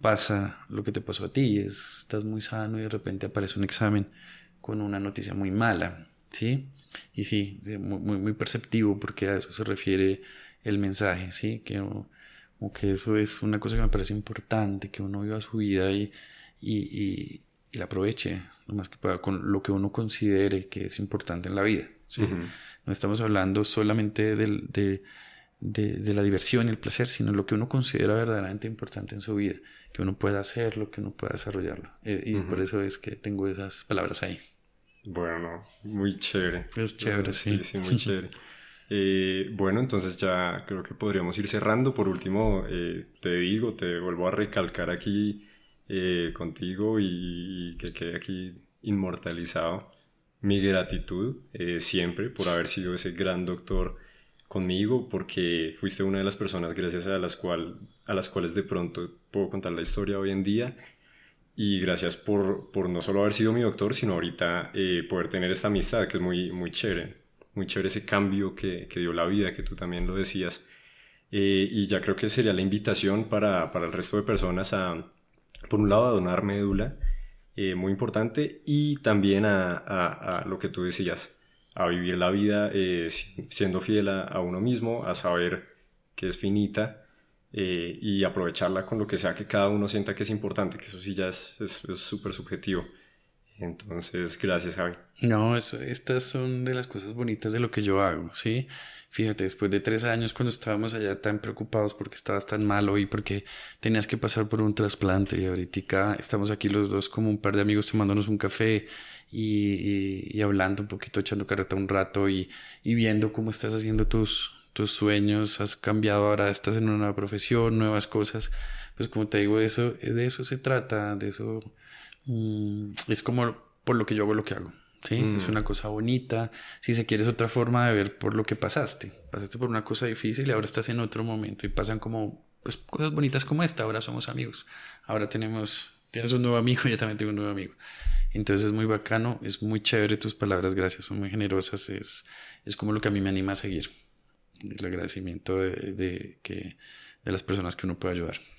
pasa lo que te pasó a ti. estás muy sano y de repente aparece un examen con una noticia muy mala, ¿sí? Y sí, muy, muy, perceptivo, porque a eso se refiere el mensaje, ¿sí? Que, como que eso es una cosa que me parece importante, que uno viva su vida y, y, y la aproveche lo más que pueda con lo que uno considere que es importante en la vida. No estamos hablando solamente de, la diversión y el placer, sino lo que uno considera verdaderamente importante en su vida, que uno pueda hacerlo, que uno pueda desarrollarlo. Eh, y por eso es que tengo esas palabras ahí. Bueno, muy chévere. Es chévere, sí. muy chévere. Eh, bueno, entonces ya creo que podríamos ir cerrando. Por último, eh, te digo, te vuelvo a recalcar aquí contigo y, que quede aquí inmortalizado mi gratitud eh, siempre por haber sido ese gran doctor conmigo, porque fuiste una de las personas gracias a las, cual, a las cuales de pronto puedo contar la historia hoy en día. Y gracias por, no solo haber sido mi doctor, sino ahorita eh, poder tener esta amistad, que es muy, muy chévere. Muy chévere ese cambio que, que dio la vida, que tú también lo decías. Eh, y ya creo que sería la invitación para, para el resto de personas a, por un lado, a donar médula eh, muy importante, y también a, lo que tú decías, a vivir la vida eh, siendo fiel a, uno mismo, a saber que es finita eh, y aprovecharla con lo que sea que cada uno sienta que es importante, que eso sí ya es súper es, subjetivo. Entonces, gracias, Javi. No, eso, estas son de las cosas bonitas de lo que yo hago, ¿sí? Fíjate, después de tres años cuando estábamos allá tan preocupados porque estabas tan malo y porque tenías que pasar por un trasplante y ahorita estamos aquí los dos como un par de amigos tomándonos un café y, hablando un poquito, echando carreta un rato y, viendo cómo estás haciendo tus, tus sueños, has cambiado ahora, estás en una nueva profesión, nuevas cosas. Pues como te digo, eso, de eso se trata, de eso Mm. es como por lo que yo hago lo que hago. ¿sí? Mm. Es una cosa bonita. Si se quiere, es otra forma de ver por lo que pasaste. Pasaste por una cosa difícil y ahora estás en otro momento y pasan como pues, cosas bonitas como esta. Ahora somos amigos. Ahora tenemos, tienes un nuevo amigo, (laughs) yo también tengo un nuevo amigo. Entonces es muy bacano, es muy chévere tus palabras, gracias, son muy generosas. Es, es como lo que a mí me anima a seguir. El agradecimiento de, que, de las personas que uno puede ayudar.